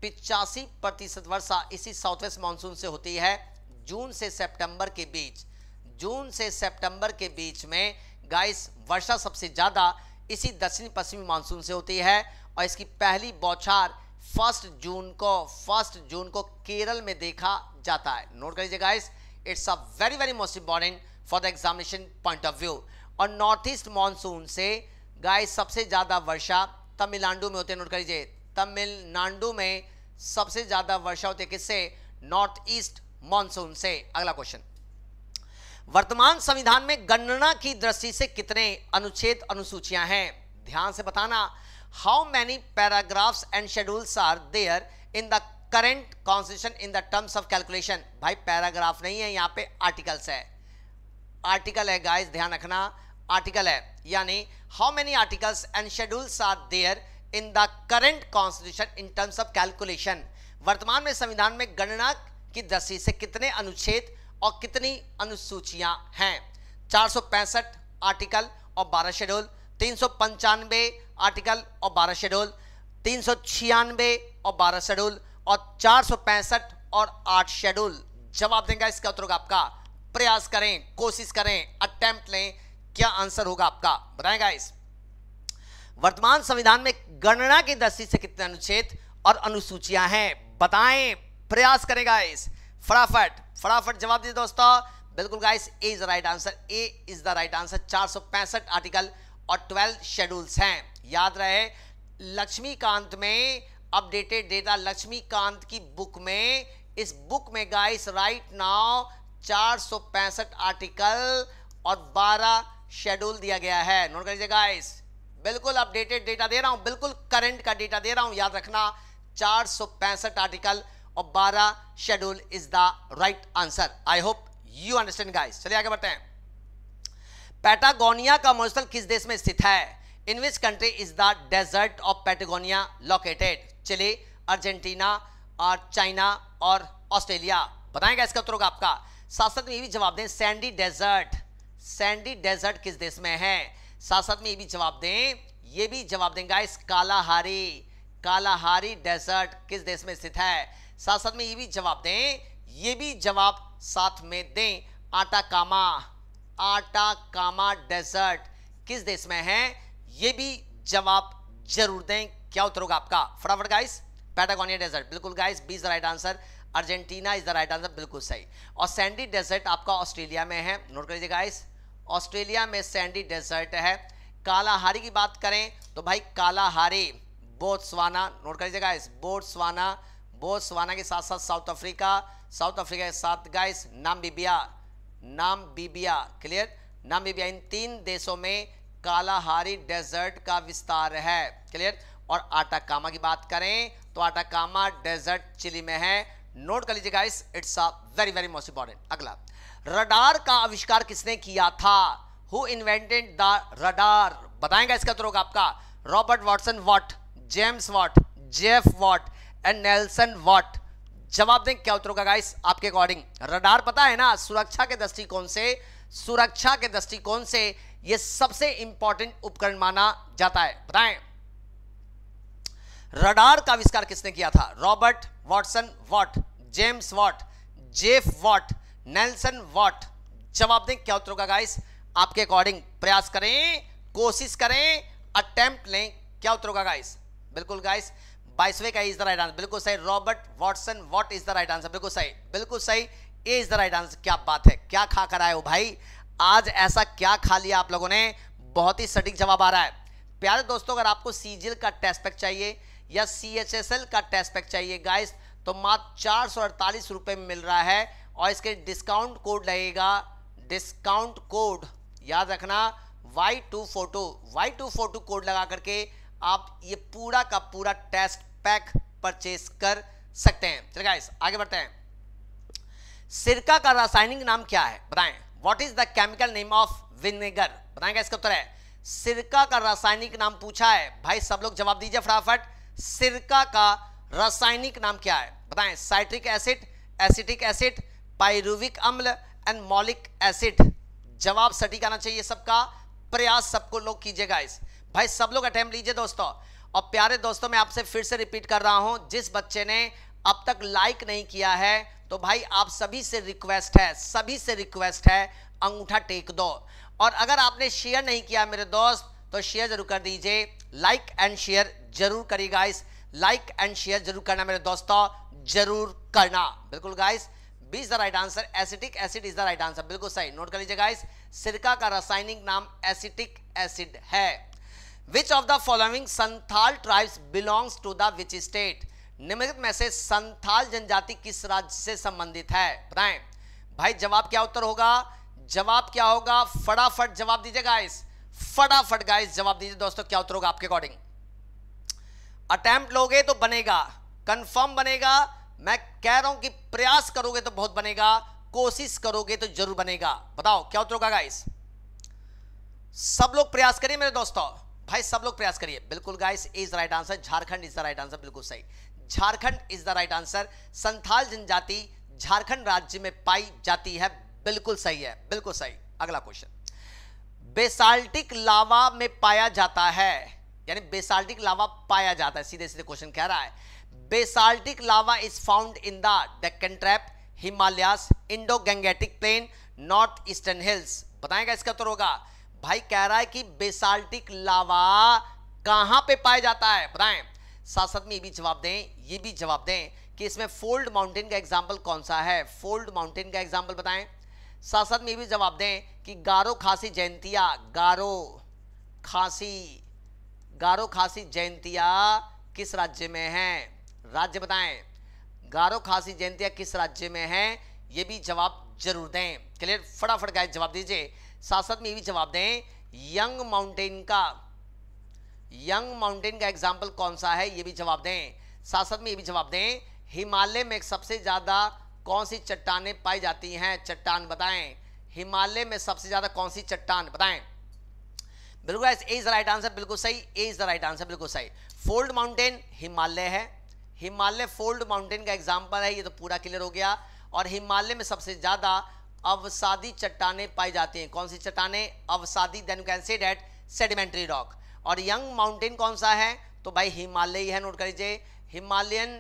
पिचासी प्रतिशत वर्षा इसी साउथ वेस्ट मानसून से होती है जून से सितंबर के बीच जून से सितंबर के बीच में गाइस वर्षा सबसे ज़्यादा इसी दक्षिण पश्चिमी मानसून से होती है और इसकी पहली बौछार फर्स्ट जून को फर्स्ट जून को केरल में देखा जाता है नोट कर लीजिए guys it's a very very most important for the examination point of view और नॉर्थ ईस्ट मानसून से गाय सबसे ज़्यादा वर्षा तमिलनाडु में होते नोट लीजिए तमिलनाडु में सबसे ज़्यादा वर्षा होती है किससे नॉर्थ ईस्ट मानसून से अगला क्वेश्चन वर्तमान संविधान में गणना की दृष्टि से कितने अनुच्छेद अनुसूचियां हैं ध्यान से बताना how many paragraphs and schedules are there in the current constitution in the terms of calculation भाई पैराग्राफ नहीं है यहाँ पे आर्टिकल्स है आर्टिकल है गाइस ध्यान रखना आर्टिकल है यानी how many articles and schedules are there in the current constitution in terms of calculation वर्तमान में संविधान में गणना की दृष्टि से कितने अनुच्छेद और कितनी अनुसूचियां हैं चार आर्टिकल और बारह शेड्यूल तीन आर्टिकल और बारह शेड्यूल तीन और बारह शेड्यूल और चार और आठ शेड्यूल जवाब देगा इसका उत्तर आपका प्रयास करें कोशिश करें अटेम्प्ट लें क्या आंसर होगा आपका बताएगा गाइस वर्तमान संविधान में गणना की दृष्टि से कितने अनुच्छेद और अनुसूचियां हैं बताएं प्रयास करें गाइस फटाफट फटाफट जवाब दीजिए दोस्तों बिल्कुल guys A is the right answer A is the right answer चार आर्टिकल और ट्वेल्व शेड्यूल्स हैं याद रहे लक्ष्मीकांत में अपडेटेड डेटा लक्ष्मीकांत की बुक में इस बुक में गाइस राइट नाउ 465 आर्टिकल और 12 शेड्यूल दिया गया है नोट कर लीजिएगा इस बिल्कुल अपडेटेड डेटा दे रहा हूं बिल्कुल करंट का डेटा दे रहा हूं याद रखना 465 आर्टिकल और 12 schedule is the right answer I hope you understand guys चलिए आगे बढ़ते हैं पैटागोनिया का मरुस्थल किस देश में स्थित है in which country is the desert of Patagonia located Chile Argentina और चाइना और ऑस्ट्रेलिया बताएगा इसका उत्तर होगा आपका साथ में ये भी जवाब दें सैंडी डेजर्ट सैंडी डेजर्ट किस देश में है साथ साथ में ये भी जवाब दें ये भी जवाब दें गाइस कालाहारी कालाहारी डेजर्ट किस देश में स्थित है साथ साथ में ये भी जवाब दें ये भी जवाब साथ में दें आटा कामा आटा कामा डेजर्ट किस देश में है ये भी जवाब जरूर दें क्या उत्तर होगा आपका फटाफट गाइस पैटागोनिया डेजर्ट बिल्कुल guys B is right answer Argentina is the right answer बिल्कुल सही और सैंडी डेजर्ट आपका ऑस्ट्रेलिया में है नोट कर लीजिएगा इस ऑस्ट्रेलिया में सैंडी डेजर्ट है कालाहारी की बात करें तो भाई कालाहारी बोत्सवाना नोट कर लीजिएगा इस बोत्सवाना बोत्सवाना के साथ साथ साउथ अफ्रीका साउथ अफ्रीका के साथ गाइस नामबीबिया नामबीबिया क्लियर नामबीबिया इन तीन देशों में कालाहारी डेजर्ट का विस्तार है क्लियर और आटाकामा की बात करें तो आटाकामा डेजर्ट चिली में है नोट कर लीजिए guys it's a very very most important अगला रडार का आविष्कार किसने किया था हु इन्वेंटेड द रडार बताएंगा इसका तो आपका Robert Watson Watt James Watt Jeff Watt and Nelson Watt जवाब दें क्या उत्तर होगा गाइस आपके अकॉर्डिंग रडार पता है ना सुरक्षा के दृष्टिकोण से सुरक्षा के दृष्टिकोण से यह सबसे इंपॉर्टेंट उपकरण माना जाता है बताएं रडार का आविष्कार किसने किया था Robert Watson Watt James Watt Jeff Watt Nelson Watt जवाब दें क्या उत्तर होगा गाइस आपके अकॉर्डिंग प्रयास करें कोशिश करें अटेम्प्ट लें क्या उत्तर होगा गाइस बिल्कुल गाइस बाईसवे का इज द राइट आंसर बिल्कुल सही Robert Watson Watt is the right answer बिल्कुल सही बिल्कुल सही A is the right answer क्या बात है क्या खा कर आए हो भाई आज ऐसा क्या खा लिया आप लोगों ने बहुत ही सटीक जवाब आ रहा है प्यारे दोस्तों अगर आपको सीजिल का टेस्ट पैक चाहिए या सी का टेस्ट पैक चाहिए गाइस तो मात्र चार सौ अड़तालीस रुपये में मिल रहा है और इसके डिस्काउंट कोड लगेगा डिस्काउंट कोड याद रखना Y two photo Y two photo code लगा करके आप ये पूरा का पूरा टेस्ट पैक परचेस कर सकते हैं चलिए गाइस आगे बढ़ते हैं सिरका का रासायनिक नाम क्या है बताएं what is the chemical name of vinegar बताएंगे इसका उत्तर है सिरका का रासायनिक नाम पूछा है भाई सब लोग जवाब दीजिए फटाफट सिरका का रासायनिक नाम क्या है बताएं citric acid acetic acid pyruvic अम्ल एंड मॉलिक एसिड जवाब सटीक आना चाहिए सबका प्रयास सबको लोग कीजिएगा इस भाई सब लोग अटैम्प लीजिए दोस्तों और प्यारे दोस्तों मैं आपसे फिर से रिपीट कर रहा हूं जिस बच्चे ने अब तक लाइक नहीं किया है तो भाई आप सभी से रिक्वेस्ट है सभी से रिक्वेस्ट है अंगूठा टेक दो और अगर आपने शेयर नहीं किया मेरे दोस्त तो शेयर जरूर कर दीजिए लाइक एंड शेयर जरूर करिएगा इस लाइक एंड शेयर जरूर करना मेरे दोस्तों जरूर करना बिल्कुल guys B is the right answer acetic acid is the right answer बिल्कुल सही नोट कर लीजिए गाइस सिरका का रासायनिक नाम एसिटिक एसिड है which of the following Santhal tribes belongs to the which state निम्नलिखित में से संथाल जनजाति किस राज्य से संबंधित है बताएं भाई जवाब क्या उत्तर होगा जवाब क्या होगा फटाफट जवाब दीजिए गाइस फटाफट गाइस जवाब दीजिए दोस्तों क्या उत्तर होगा आपके अकॉर्डिंग अटेम्प्ट लोगे तो बनेगा कंफर्म बनेगा मैं कह रहा हूं कि प्रयास करोगे तो बहुत बनेगा कोशिश करोगे तो जरूर बनेगा बताओ क्या उत्तर होगा गाइस सब लोग प्रयास करिए मेरे दोस्तों भाई सब लोग प्रयास करिए बिल्कुल guys is right answer Jharkhand is the right answer बिल्कुल सही Jharkhand is the right answer Santhal जनजाति झारखंड राज्य में पाई जाती है बिल्कुल सही है बिल्कुल सही अगला क्वेश्चन बेसाल्टिक लावा में पाया जाता है यानी बेसाल्टिक लावा पाया जाता है सीधे सीधे क्वेश्चन कह रहा है basaltic lava is found in the the trap Trap, Indo indo plain north eastern hills बताएगा इसका उत्तर होगा भाई कह रहा है कि बेसाल्टिक लावा कहां पे पाया जाता है बताएं साथ साथ में ये भी जवाब दें ये भी जवाब दें कि इसमें फोल्ड माउंटेन का एग्जाम्पल कौन सा है फोल्ड माउंटेन का एग्जाम्पल बताएं साथ साथ में ये भी जवाब दें कि गारो खासी जयंतिया गारो खासी गारो खासी जयंतिया किस राज्य में है राज्य बताएं गारो खासी जयंतिया किस राज्य में है ये भी जवाब जरूर दें क्लियर फटाफट गाय जवाब दीजिए साथ साथ में ये भी जवाब दें यंग माउंटेन का यंग माउंटेन का एग्जाम्पल कौन सा है ये भी जवाब दें साथ साथ में ये भी जवाब दें हिमालय में सबसे ज़्यादा कौन सी चट्टाने पाई जाती हैं चट्टान बताएं हिमालय में सबसे ज़्यादा कौन सी चट्टान बताएं बिल्कुल राइट आंसर बिल्कुल सही एज द राइट आंसर बिल्कुल सही फोल्ड माउंटेन हिमालय है हिमालय फोल्ड माउंटेन का एग्जाम्पल है ये तो पूरा क्लियर हो गया और हिमालय में सबसे ज़्यादा अवसादी चट्टाने पाई जाती हैं कौन सी चट्टाने अवसादी देन कैन से डेट सेडिमेंट्री रॉक और यंग माउंटेन कौन सा है तो भाई हिमालय है नोट कर लीजिए हिमालयन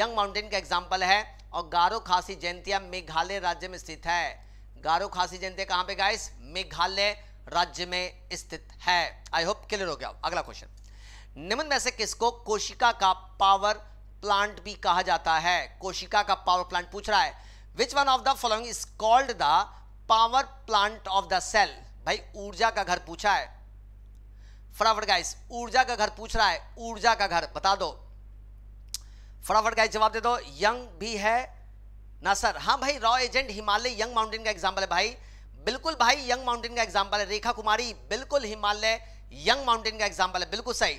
यंग माउंटेन का एग्जाम्पल है और गारो खासी जयंतिया मेघालय राज्य में स्थित है गारो खासी जयंतिया कहाँ पे गाइस मेघालय राज्य में स्थित है आई होप क्लियर हो गया अगला क्वेश्चन निम्न में से किसको कोशिका का पावर प्लांट भी कहा जाता है कोशिका का पावर प्लांट पूछ रहा है which one of the following is called the power plant of the cell भाई ऊर्जा का घर पूछा है फटाफट गाइस ऊर्जा का घर पूछ रहा है ऊर्जा का घर बता दो फटाफट गाइस जवाब दे दो यंग भी है ना सर हाँ भाई raw agent Himalaya young mountain का एग्जाम्पल है भाई बिल्कुल भाई यंग माउंटेन का एग्जाम्पल है रेखा कुमारी बिल्कुल हिमालय यंग माउंटेन का एग्जाम्पल है बिल्कुल सही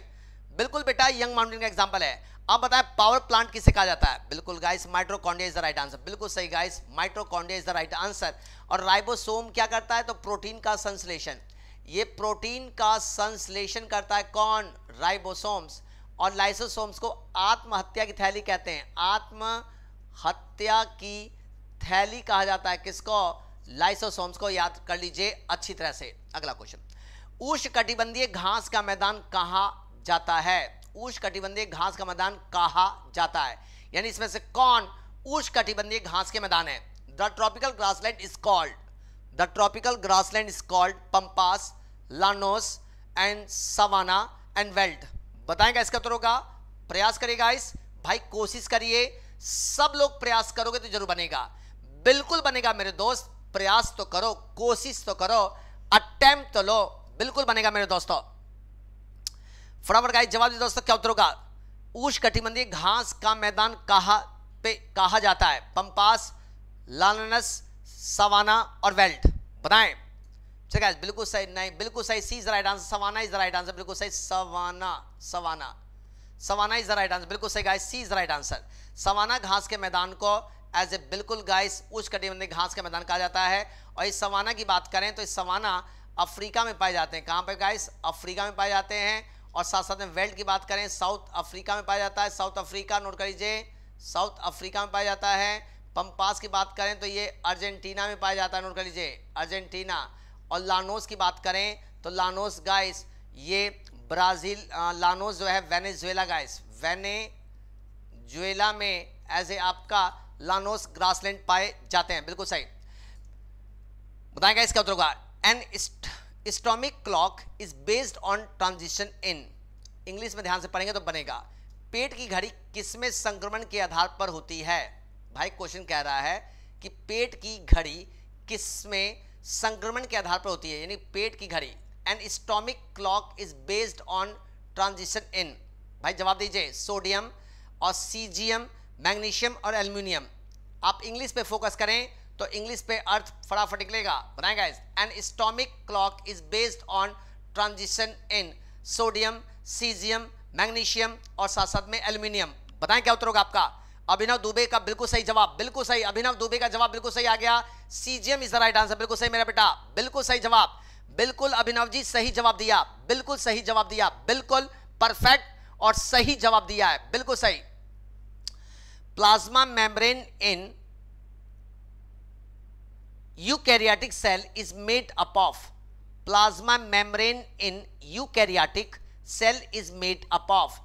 बिल्कुल बेटा यंग माउंटेन का एग्जाम्पल है अब बताएं पावर प्लांट किसे कहा जाता है बिल्कुल guys mitochondria is the right answer बिल्कुल सही guys mitochondria is the right answer और राइबोसोम क्या करता है तो प्रोटीन का संश्लेषण ये प्रोटीन का संश्लेषण करता है कौन राइबोसोम्स और लाइसोसोम्स को आत्महत्या की थैली कहते हैं आत्महत्या की थैली कहा जाता है किसको लाइसोसोम्स को याद कर लीजिए अच्छी तरह से अगला क्वेश्चन उष्ण कटिबंधीय घास का मैदान कहा जाता है ऊष कटिबंधीय घास का मैदान कहा जाता है यानी इसमें से कौन ऊष कटिबंधीय घास के मैदान है the tropical grassland is called the tropical grassland is called pampas llanos and savanna and veld बताएगा इसका उत्तर होगा प्रयास करेगा इस भाई कोशिश करिए सब लोग प्रयास करोगे तो जरूर बनेगा बिल्कुल बनेगा मेरे दोस्त प्रयास तो करो कोशिश तो करो अटेम्प्ट तो लो बिल्कुल बनेगा मेरे दोस्तों फटाफट का जवाब दे दोस्तों क्या उत्तर होगा उष कटिबंधीय घास का मैदान कहा पे कहा जाता है पंपास लालनस सवाना और वेल्ट बताएं चलिए बिल्कुल सही नहीं बिल्कुल सही C is right answer savanna is right answer बिल्कुल सही savanna savanna savanna is right answer बिल्कुल सही guys C is right answer savanna घास के मैदान को एज ए बिल्कुल गाइस उस कटिबंधीय घास के मैदान कहा जाता है और इस सवाना की बात करें तो इस सवाना अफ्रीका में पाए जाते हैं कहाँ पे गाइस अफ्रीका में पाए जाते हैं और साथ साथ में वेल्ट की बात करें साउथ अफ्रीका में पाया जाता है साउथ अफ्रीका नोट कर लीजिए साउथ अफ्रीका में पाया जाता है पंपास की बात करें तो ये अर्जेंटीना में पाया जाता है नोट कर लीजिए अर्जेंटीना और लानोस की बात करें तो लानोस गाइस ये ब्राज़ील लानोस जो है वेनेजुएला गाइस वेनेजुएला में एज ए आपका लानोस ग्रासलैंड पाए जाते हैं बिल्कुल सही बताएगा इसका उत्तर होगा an atomic clock is based on transition in English में ध्यान से पढ़ेंगे तो बनेगा पेट की घड़ी किसमें संक्रमण के आधार पर होती है भाई क्वेश्चन कह रहा है कि पेट की घड़ी किसमें संक्रमण के आधार पर होती है यानी पेट की घड़ी an atomic clock is based on transition in भाई जवाब दीजिए सोडियम और सीजियम मैग्नीशियम और एल्यूमिनियम आप इंग्लिश पे फोकस करें तो इंग्लिश पे अर्थ फटाफट निकलेगा बनाएगा an atomic clock is based on transition in sodium caesium magnesium और साथ साथ में एल्यूमिनियम बताएं क्या उत्तर होगा आपका अभिनव दुबे का बिल्कुल सही जवाब बिल्कुल सही अभिनव दुबे का जवाब बिल्कुल सही आ गया caesium is the right answer बिल्कुल सही मेरा बेटा बिल्कुल सही जवाब बिल्कुल अभिनव जी सही जवाब दिया बिल्कुल सही जवाब दिया बिल्कुल परफेक्ट और सही जवाब दिया है बिल्कुल सही plasma membrane in eukaryotic cell is made up of plasma membrane in eukaryotic cell is made up of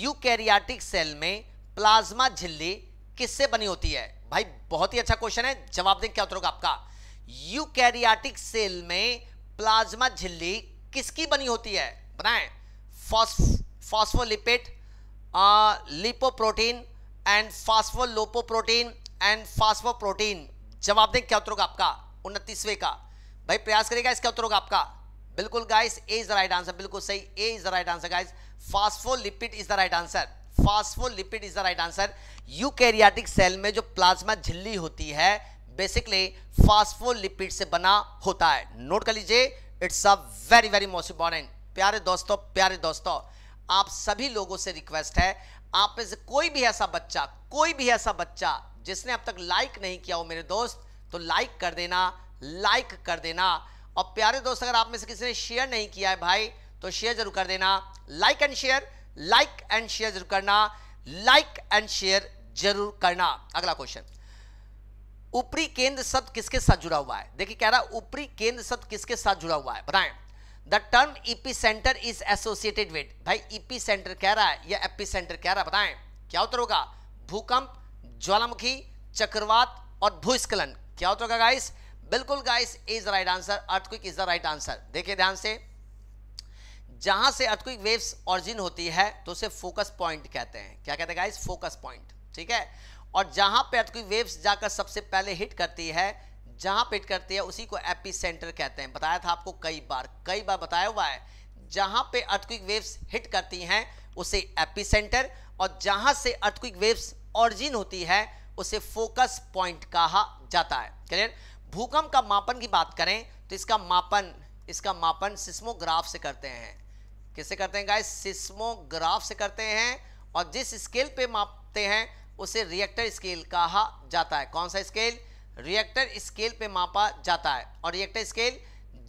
eukaryotic cell में प्लाज्मा झिल्ली किससे बनी होती है भाई बहुत ही अच्छा क्वेश्चन है जवाब दें क्या उत्तर होगा आपका यूकैरियाटिक सेल में प्लाज्मा झिल्ली किसकी बनी होती है बनाए phospholipid lipoprotein and phospholipoprotein and phosphoprotein जवाब दें क्या उत्तर होगा आपका उनतीसवें का भाई प्रयास करेगा इसका उत्तर होगा आपका बिल्कुल guys A is the right answer बिल्कुल सही A is the right answer guys phospholipid is the right answer phospholipid is the right answer eukaryotic cell में जो प्लाज्मा झिल्ली होती है बेसिकली फास्फोलिपिड से बना होता है नोट कर लीजिए it's a very very most important प्यारे दोस्तों प्यारे दोस्तों आप सभी लोगों से रिक्वेस्ट है आप में से कोई भी ऐसा बच्चा कोई भी ऐसा बच्चा जिसने अब तक लाइक नहीं किया हो मेरे दोस्त तो लाइक कर देना लाइक कर देना और प्यारे दोस्त अगर आप में से किसी ने शेयर नहीं किया है भाई तो शेयर जरूर कर देना like and share like and share जरूर करना लाइक एंड शेयर जरूर करना अगला क्वेश्चन ऊपरी केंद्र शब्द किसके साथ जुड़ा हुआ है देखिए कह रहा ऊपरी केंद्र शब्द किसके साथ जुड़ा हुआ है बताएं the term epicentre is associated with भाई ईपी सेंटर कह रहा है या एपी सेंटर कह रहा है बताएं क्या उत्तर होगा भूकंप ज्वालामुखी चक्रवात और भूस्खलन क्या होता होगा गाइस बिल्कुल guys is the right answer earthquake is the right answer देखिए ध्यान से जहां से अर्थक्विक वेव्स ऑरिजिन होती है तो उसे फोकस पॉइंट कहते हैं क्या कहते हैं गाइस फोकस पॉइंट ठीक है और जहां पे अर्थक्विक वेव्स जाकर सबसे पहले हिट करती है जहां पे हिट करती है उसी को एपी सेंटर कहते हैं बताया था आपको कई बार कई बार बताया हुआ है जहां पे अर्थक्विक वेव्स हिट करती हैं उसे एपी सेंटर और जहां से अर्थक्विक वेव्स ऑरिजिन होती है उसे फोकस पॉइंट कहा जाता है क्लियर भूकंप का मापन की बात करें तो इसका मापन इसका मापन सिस्मोग्राफ से करते हैं किससे करते हैं गाइस सिस्मोग्राफ से करते हैं और जिस स्केल पे मापते हैं उसे रिएक्टर स्केल कहा जाता है कौन सा स्केल रिएक्टर स्केल पे मापा जाता है और रिएक्टर स्केल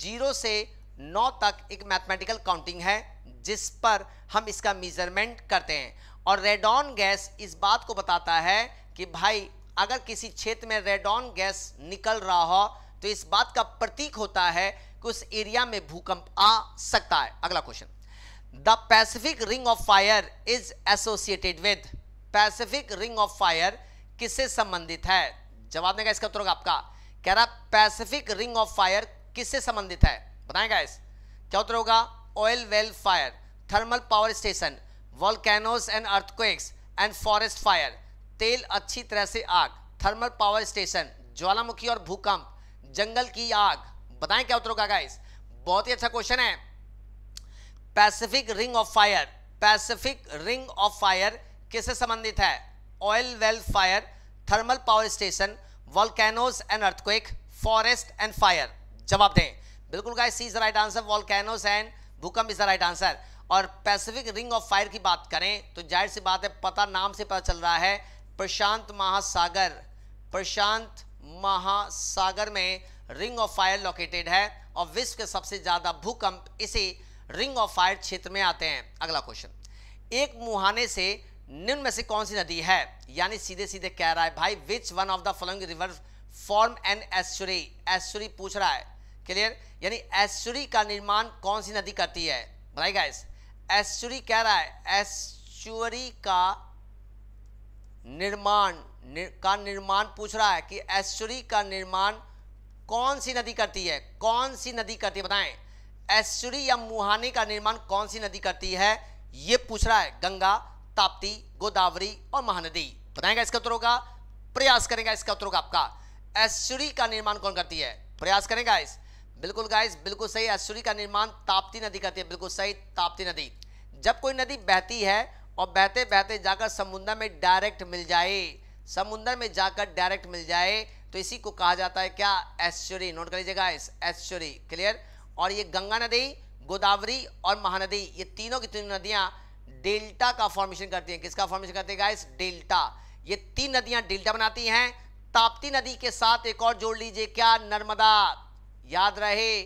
जीरो से नौ तक एक मैथमेटिकल काउंटिंग है जिस पर हम इसका मेजरमेंट करते हैं और रेडॉन गैस इस बात को बताता है कि भाई अगर किसी क्षेत्र में रेडॉन गैस निकल रहा हो तो इस बात का प्रतीक होता है कि उस एरिया में भूकंप आ सकता है अगला question the Pacific ring of fire is associated with Pacific ring of fire किससे संबंधित है जवाब देगा इसका उत्तर होगा आपका कह रहा पैसिफिक रिंग ऑफ फायर किससे संबंधित है बताएगा इस क्या उत्तर होगा oil well fire thermal power station volcanoes and earthquakes and forest fire तेल अच्छी तरह से आग थर्मल पावर स्टेशन ज्वालामुखी और भूकंप जंगल की आग बताएं क्या उत्तर होगा गाइस बहुत ही अच्छा क्वेश्चन है Pacific ring of fire Pacific ring of fire किससे संबंधित है oil well fire thermal power station volcanoes and earthquake forest and fire जवाब दें बिल्कुल guys C is the right answer volcanoes and भूकंप इज द राइट आंसर और Pacific ring of fire की बात करें तो जाहिर सी बात है पता नाम से पता चल रहा है प्रशांत महासागर प्रशांत महासागर में रिंग ऑफ फायर लोकेटेड है और विश्व के सबसे ज़्यादा भूकंप इसी रिंग ऑफ फायर क्षेत्र में आते हैं अगला क्वेश्चन एक मुहाने से निम्न में से कौन सी नदी है यानी सीधे सीधे कह रहा है भाई which one of the following river form an estuary estuary पूछ रहा है क्लियर यानी एस्चुरी का निर्माण कौन सी नदी करती है भाई गाइस एस्चुरी कह रहा है एस्चुरी का निर्माण निर, का निर्माण पूछ रहा है कि एस्चुरी का निर्माण कौन सी नदी करती है कौन सी नदी करती है बताएं एस्चुरी या मुहाने का निर्माण कौन सी नदी करती है ये पूछ रहा है गंगा ताप्ती गोदावरी और महानदी बताएगा इसका उत्तर होगा प्रयास करेगा इसका उत्तर होगा आपका एस्चुरी का निर्माण कौन करती है प्रयास करेगा इस बिल्कुल गाइस बिल्कुल सही असुरी का निर्माण ताप्ती नदी करती है बिल्कुल सही ताप्ती नदी जब कोई नदी बहती है और बहते बहते जाकर समुद्र में डायरेक्ट मिल जाए समुद्र में जाकर डायरेक्ट मिल जाए तो इसी को कहा जाता है क्या ऐश्वरी नोट कर लीजिएगा इस ऐश्वरी क्लियर और ये गंगा नदी गोदावरी और महानदी ये तीनों की तीनों नदियाँ डेल्टा का फॉर्मेशन करती हैं किसका फॉर्मेशन करती है गाइस डेल्टा ये तीन नदियाँ डेल्टा बनाती हैं ताप्ती नदी के साथ एक और जोड़ लीजिए क्या नर्मदा याद रहे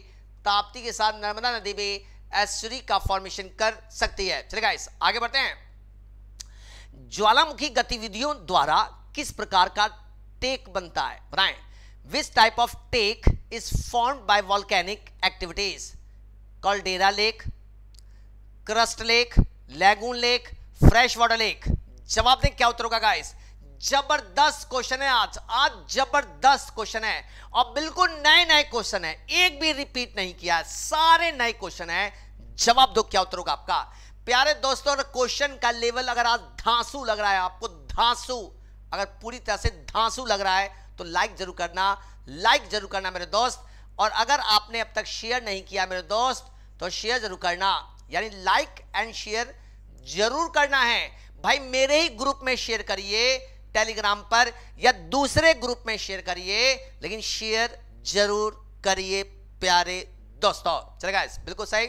ताप्ती के साथ नर्मदा नदी में एस्चुरी का फॉर्मेशन कर सकती है चलेगा इस आगे बढ़ते हैं ज्वालामुखी गतिविधियों द्वारा किस प्रकार का टेक बनता है बनाए which type of lake is form by volcanic activities caldera lake crust lake lagoon lake fresh water lake जवाब दें क्या उत्तर होगा गाइस जबरदस्त क्वेश्चन है आज आज जबरदस्त क्वेश्चन है और बिल्कुल नए नए क्वेश्चन है एक भी रिपीट नहीं किया सारे नए क्वेश्चन है जवाब दो क्या उत्तर होगा आपका प्यारे दोस्तों क्वेश्चन का लेवल अगर आज धांसू लग रहा है आपको धांसू अगर पूरी तरह से धांसू लग रहा है तो लाइक जरूर करना लाइक जरूर करना मेरे दोस्त और अगर आपने अब तक शेयर नहीं किया मेरे दोस्त तो शेयर जरूर करना यानी लाइक एंड शेयर जरूर करना है भाई मेरे ही ग्रुप में शेयर करिए टेलीग्राम पर या दूसरे ग्रुप में शेयर करिए लेकिन शेयर जरूर करिए प्यारे दोस्तों चलेगा बिल्कुल सही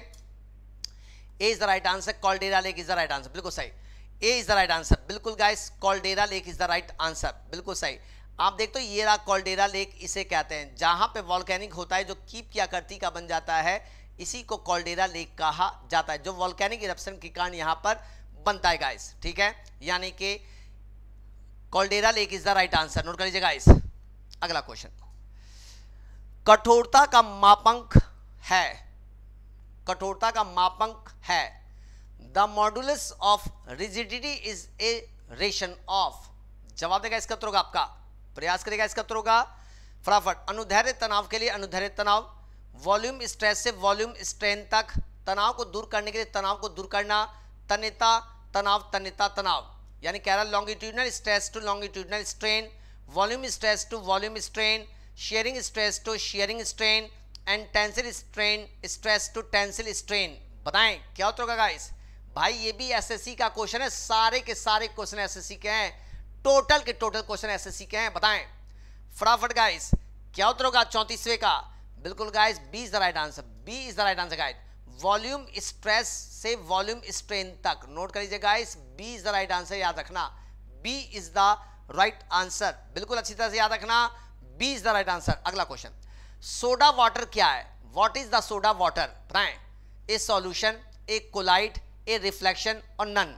A is the right answer caldera lake is the right answer बिल्कुल सही A is the right answer बिल्कुल guys caldera lake is the right answer बिल्कुल सही आप देख तो ये रहा कॉलडेरा लेक इसे कहते हैं जहां पे वॉल्केनिक होता है जो कीप की आकृति का बन जाता है इसी को कॉलडेरा लेक कहा जाता है जो वॉल्केनिक इरप्शन के कारण यहां पर बनता है गाइस ठीक है यानी कि caldera lake is the right answer note कर लीजिएगा इस अगला क्वेश्चन कठोरता का मापंक है कठोरता का मापंक है the modulus of rigidity is a रेशन ऑफ जवाब देगा इसका उत्तर होगा आपका प्रयास करेगा इसका उत्तर होगा फटाफट अनुधैर्य तनाव के लिए अनुधैर्य तनाव वॉल्यूम स्ट्रेस से वॉल्यूम स्ट्रेन तक तनाव को दूर करने के लिए तनाव को दूर करना तन्यता तनाव तन्यता तनाव यानी कह रहा longitudinal stress to longitudinal strain volume stress to volume strain shearing stress to shearing strain and tensile strain stress to tensile strain बताएं क्या उत्तर होगा गाइस भाई ये भी एसएससी का क्वेश्चन है सारे के सारे क्वेश्चन एसएससी के हैं टोटल के टोटल क्वेश्चन एसएससी के हैं बताएं फटाफट गाइस क्या उत्तर होगा चौंतीसवें का बिल्कुल guys B is the right answer B is the right answer guys volume stress से वॉल्यूम स्ट्रेन तक नोट कर लीजिएगा इस B is the right answer याद रखना B is the right answer बिल्कुल अच्छी तरह से याद रखना B is the right answer अगला क्वेश्चन सोडा वाटर क्या है what is the soda water बताएं a solution a colloid a reflection और नन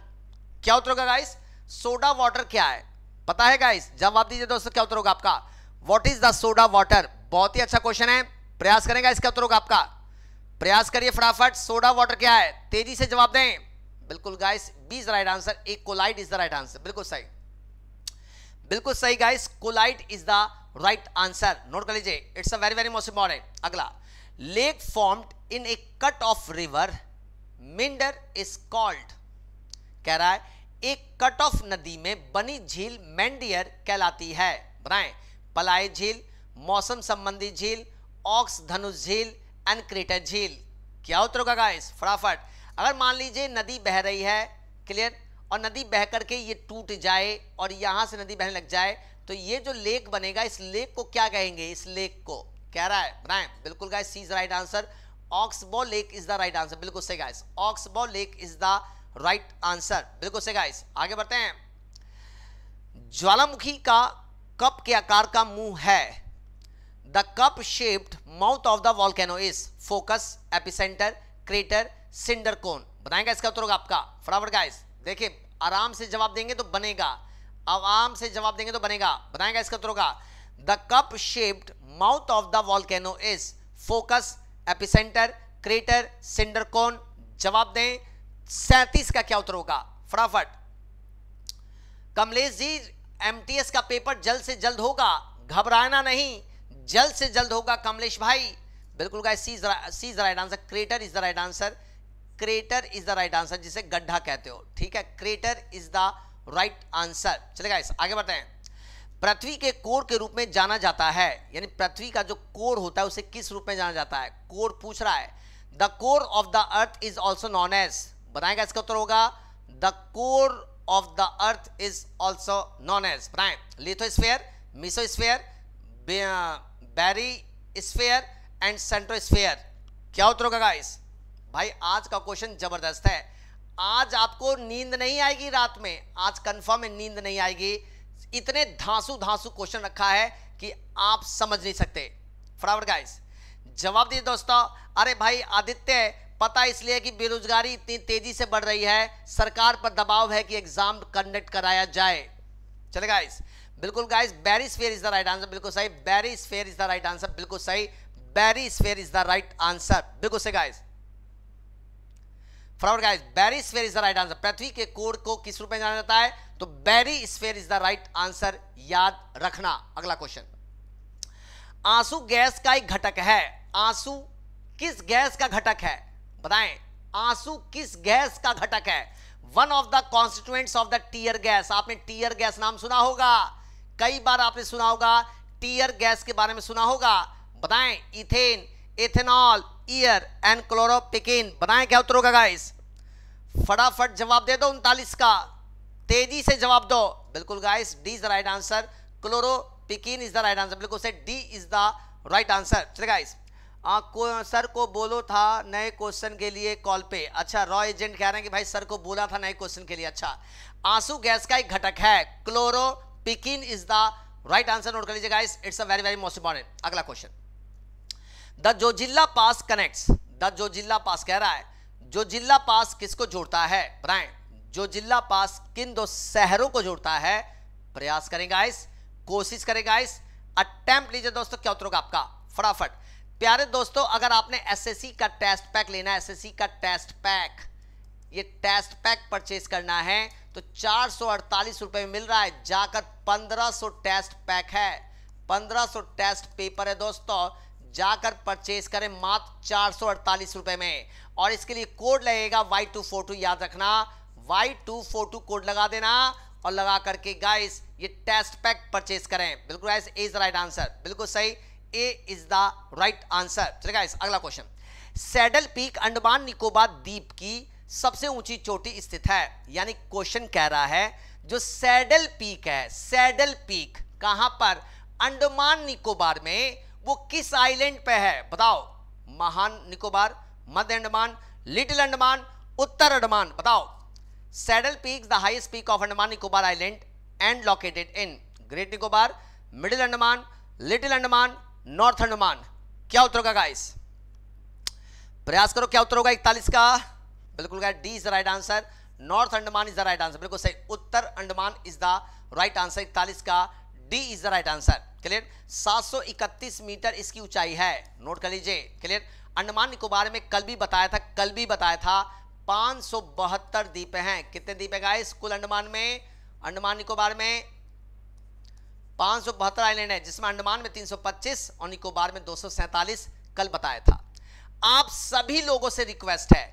क्या उत्तर होगा गाइस सोडा वाटर क्या है पता है गाइस जवाब दीजिए दोस्तों क्या उत्तर होगा आपका what is the soda water बहुत ही अच्छा क्वेश्चन है प्रयास करेगा इसका उत्तर होगा आपका प्रयास करिए फटाफट सोडा वाटर क्या है तेजी से जवाब दें बिल्कुल guys B is right answer A colloid is the right answer बिल्कुल सही बिल्कुल सही guys colloid is the right answer note कर लीजिए it's a very very most important अगला lake formed in a cut off river meander is called कह रहा है एक कट ऑफ नदी में बनी झील मेंडियर कहलाती है बनाए पलाय झील मौसम संबंधी झील ऑक्स धनुष झील अनक्रेटर झील क्या उत्तर होगा गाइस फटाफट अगर मान लीजिए नदी बह रही है क्लियर और नदी बह करके ये टूट जाए और यहां से नदी बहने लग जाए तो ये जो लेक बनेगा इस लेक को क्या कहेंगे इस लेक को कह रहा है बनाए बिल्कुल guys C is right answer oxbow lake is the right answer बिल्कुल सही guys oxbow lake is the right answer बिल्कुल सही गाइस आगे बढ़ते हैं ज्वालामुखी का कप के आकार का मुंह है the cup shaped mouth of the volcano is focus epicentre crater cinder cone बनाएगा इसका उत्तर होगा आपका फटाफट गाइस देखिए आराम से जवाब देंगे तो बनेगा आराम से जवाब देंगे तो बनेगा बनाएगा इसका उत्तर होगा the cup shaped mouth of the volcano is focus epicentre crater cinder cone जवाब दें सैतीस का क्या उत्तर होगा फटाफट कमलेश जी एमटीएस का पेपर जल्द से जल्द होगा घबराना नहीं जल्द से जल्द होगा कमलेश भाई बिल्कुल guys C C is the right answer crater is the right answer crater is the right answer जिसे गड्ढा कहते हो ठीक है crater is the right answer चलेगा इस आगे बढ़ते हैं पृथ्वी के कोर के रूप में जाना जाता है यानी पृथ्वी का जो कोर होता है उसे किस रूप में जाना जाता है कोर पूछ रहा है the core of the earth is also known as बताएगा इसका उत्तर होगा the core of the earth is also known as बताए लिथो बनाए meso mesosphere sphere and sphere क्या उत्तर होगा गाइस भाई आज का क्वेश्चन जबरदस्त है आज आपको नींद नहीं आएगी रात में आज कंफर्म है नींद नहीं आएगी इतने धांसू धांसू क्वेश्चन रखा है कि आप समझ नहीं सकते फटाफट गाइस जवाब दीजिए दोस्तों अरे भाई आदित्य पता इसलिए कि बेरोजगारी इतनी तेजी से बढ़ रही है सरकार पर दबाव है कि एग्जाम कंडक्ट कराया जाए चले गाइस बिल्कुल guys barysphere is the right answer बिल्कुल सही barysphere is the right answer बिल्कुल सही barysphere is the right answer बिल्कुल सही guys forward guys barysphere is the right answer पृथ्वी के कोर को किस रूप में जाना जाता है तो barysphere is the right answer याद रखना अगला क्वेश्चन आंसू गैस का एक घटक है आंसू किस गैस का घटक है बताएं आंसू किस गैस का घटक है one of the constituents of the tear gas आपने टीयर गैस नाम सुना होगा कई बार आपने सुना होगा टीयर गैस के बारे में सुना होगा बताएं ethane ethanol ether and chloropicrin बताएं क्या उत्तर होगा गाइस फटाफट जवाब दे दो उनतालीस का तेजी से जवाब दो बिल्कुल guys D is the right answer chloropicrin is the right answer बिल्कुल sir D is the right answer चलिए गाइस आ, सर को बोलो था नए क्वेश्चन के लिए कॉल पे अच्छा रॉ एजेंट कह रहे हैं कि भाई सर को बोला था नए क्वेश्चन के लिए अच्छा आंसू गैस का एक घटक है chloropicrin is the right answer note कर लीजिए guys it's a very very most important अगला क्वेश्चन द जो जिला पास कनेक्ट्स द जो जिला पास कह रहा है जो जिला पास किसको जोड़ता है ब्राइन जो जिला पास किन दो शहरों को जोड़ता है प्रयास करें गाइस कोशिश करें गाइस अटैम्प्ट लीजिए दोस्तों क्या उतरोगा आपका फटाफट प्यारे दोस्तों अगर आपने एसएससी का टेस्ट पैक लेना है एसएससी का टेस्ट पैक ये टेस्ट पैक परचेज करना है तो चार सौ अड़तालीस रुपए में मिल रहा है जाकर पंद्रह सो टेस्ट पैक है पंद्रह सो टेस्ट पेपर है दोस्तों जाकर परचेज करें मात्र चार सौ अड़तालीस में और इसके लिए कोड लगेगा वाई टू फोर टू याद रखना Y two four two code लगा देना और लगा करके गाइस ये टेस्ट पैक परचेज करें बिल्कुल guys is the right answer बिल्कुल सही A is the right answer चलिए गाइस अगला question saddle peak Andaman Nicobar द्वीप की सबसे ऊंची चोटी स्थित है यानी क्वेश्चन कह रहा है जो सैडल पीक है सैडल पीक कहां पर अंडमान निकोबार में वो किस आइलैंड पे है बताओ महान निकोबार मध्य अंडमान लिटिल अंडमान उत्तर अंडमान बताओ saddle peak the highest peak of Andaman Nicobar island and located in great Nicobar middle Andaman little Andaman north Andaman क्या उत्तर होगा गाइस प्रयास करो क्या उत्तर होगा इकतालीस का बिल्कुल क्या D is the right answer north Andaman is the right answer बिल्कुल सही उत्तर Andaman is the right answer इकतालीस का D is the right answer clear 731 metre इसकी ऊंचाई है नोट कर लीजिए क्लियर अंडमान निकोबार में कल भी बताया था कल भी बताया था पाँच दीपे हैं कितने दीपे है गाइस कुल अंडमान में अंडमान निकोबार में पाँच आइलैंड है जिसमें अंडमान में 325 और निकोबार में दो कल बताया था आप सभी लोगों से रिक्वेस्ट है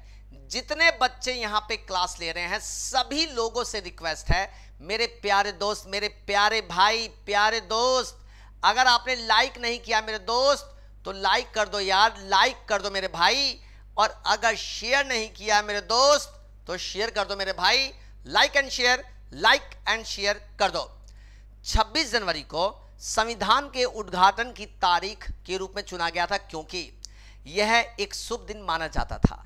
जितने बच्चे यहाँ पे क्लास ले रहे हैं सभी लोगों से रिक्वेस्ट है मेरे प्यारे दोस्त मेरे प्यारे भाई प्यारे दोस्त अगर आपने लाइक नहीं किया मेरे दोस्त तो लाइक कर दो यार लाइक कर दो मेरे भाई और अगर शेयर नहीं किया मेरे दोस्त तो शेयर कर दो मेरे भाई like and share like and share कर दो 26 जनवरी को संविधान के उद्घाटन की तारीख के रूप में चुना गया था क्योंकि यह एक शुभ दिन माना जाता था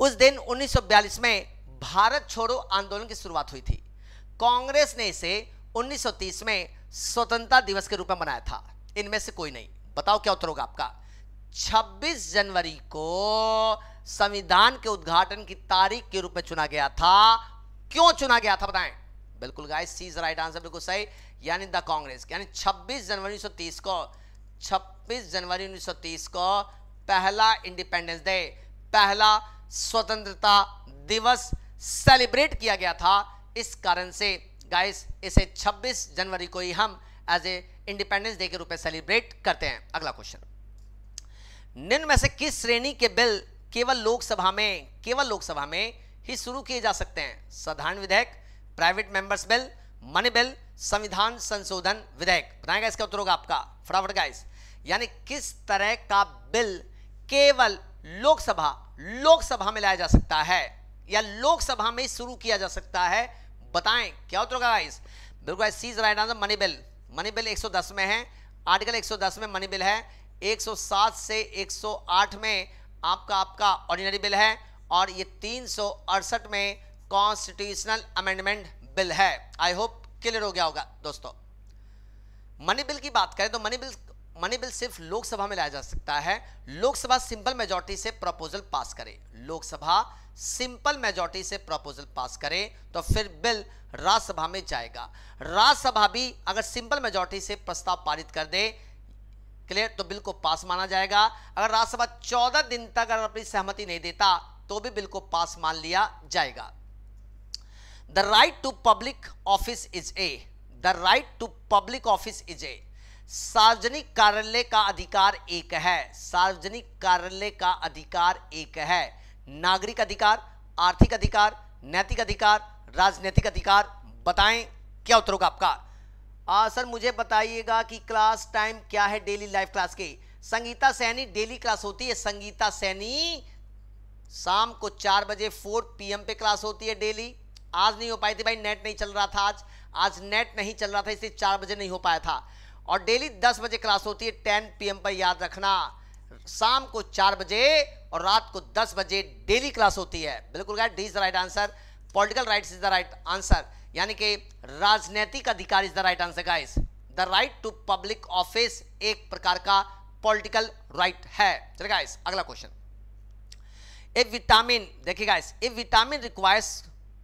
उस दिन 1942 में भारत छोड़ो आंदोलन की शुरुआत हुई थी कांग्रेस ने इसे 1930 में स्वतंत्रता दिवस के रूप में मनाया था इनमें से कोई नहीं बताओ क्या उत्तर होगा आपका 26 जनवरी को संविधान के उद्घाटन की तारीख के रूप में चुना गया था क्यों चुना गया था बताएं बिल्कुल गाय सीज राइट आंसर बिल्कुल सही यानी द कांग्रेस यानी 26 जनवरी 1930 को 26 जनवरी 1930 को पहला इंडिपेंडेंस डे पहला स्वतंत्रता दिवस सेलिब्रेट किया गया था इस कारण से गाइस इसे 26 जनवरी को ही हम एज ए इंडिपेंडेंस डे के रूप में सेलिब्रेट करते हैं अगला क्वेश्चन निम्न में से किस श्रेणी के बिल केवल लोकसभा में केवल लोकसभा में ही शुरू किए जा सकते हैं साधारण विधेयक private members bill money bill संविधान संशोधन विधेयक बताएगा इसका उत्तर होगा आपका फटाफट गाइस यानी किस तरह का बिल केवल लोकसभा लोकसभा में लाया जा सकता है या लोकसभा में शुरू किया जा सकता है बताएं क्या उत्तर होगा गाइस बिल्कुल C is right answer money bill money bill 110 में है आर्टिकल 110 में मनी बिल है 107 से 108 में आपका आपका ऑर्डिनरी बिल है और ये तीन में कॉन्स्टिट्यूशनल अमेंडमेंट बिल है आई होप क्लियर हो गया होगा दोस्तों मनी बिल की बात करें तो मनी बिल मनी बिल सिर्फ लोकसभा में लाया जा सकता है लोकसभा सिंपल मेजोरिटी से प्रपोजल पास करे लोकसभा सिंपल मेजोरिटी से प्रपोजल पास करे तो फिर बिल राज्यसभा में जाएगा राज्यसभा भी अगर सिंपल मेजोरिटी से प्रस्ताव पारित कर दे क्लियर तो बिल को पास माना जाएगा अगर राज्यसभा चौदह दिन तक अगर अपनी सहमति नहीं देता तो भी बिल को पास मान लिया जाएगा the right to public office is a the right to public office is a सार्वजनिक कार्यालय का अधिकार एक है सार्वजनिक कार्यालय का अधिकार एक है नागरिक अधिकार आर्थिक अधिकार नैतिक अधिकार राजनीतिक अधिकार बताएं क्या उत्तर होगा आपका आ, सर मुझे बताइएगा कि क्लास टाइम क्या है डेली लाइफ क्लास के संगीता सैनी डेली क्लास होती है संगीता सैनी शाम को चार बजे फोर पीएम पे क्लास होती है डेली आज नहीं हो पाई थी भाई नेट नहीं चल रहा था आज आज नेट नहीं चल रहा था इसलिए चार बजे नहीं हो पाया था और डेली दस बजे क्लास होती है टेन पीएम पर याद रखना शाम को चार बजे और रात को दस बजे डेली क्लास होती है बिल्कुल guys D is the right answer political right is the right answer यानी कि राजनीतिक अधिकार is the right answer guys the right to public office एक प्रकार का पॉलिटिकल राइट right है चलिए गाइस अगला क्वेश्चन ए विटामिन देखिए guys A vitamin requires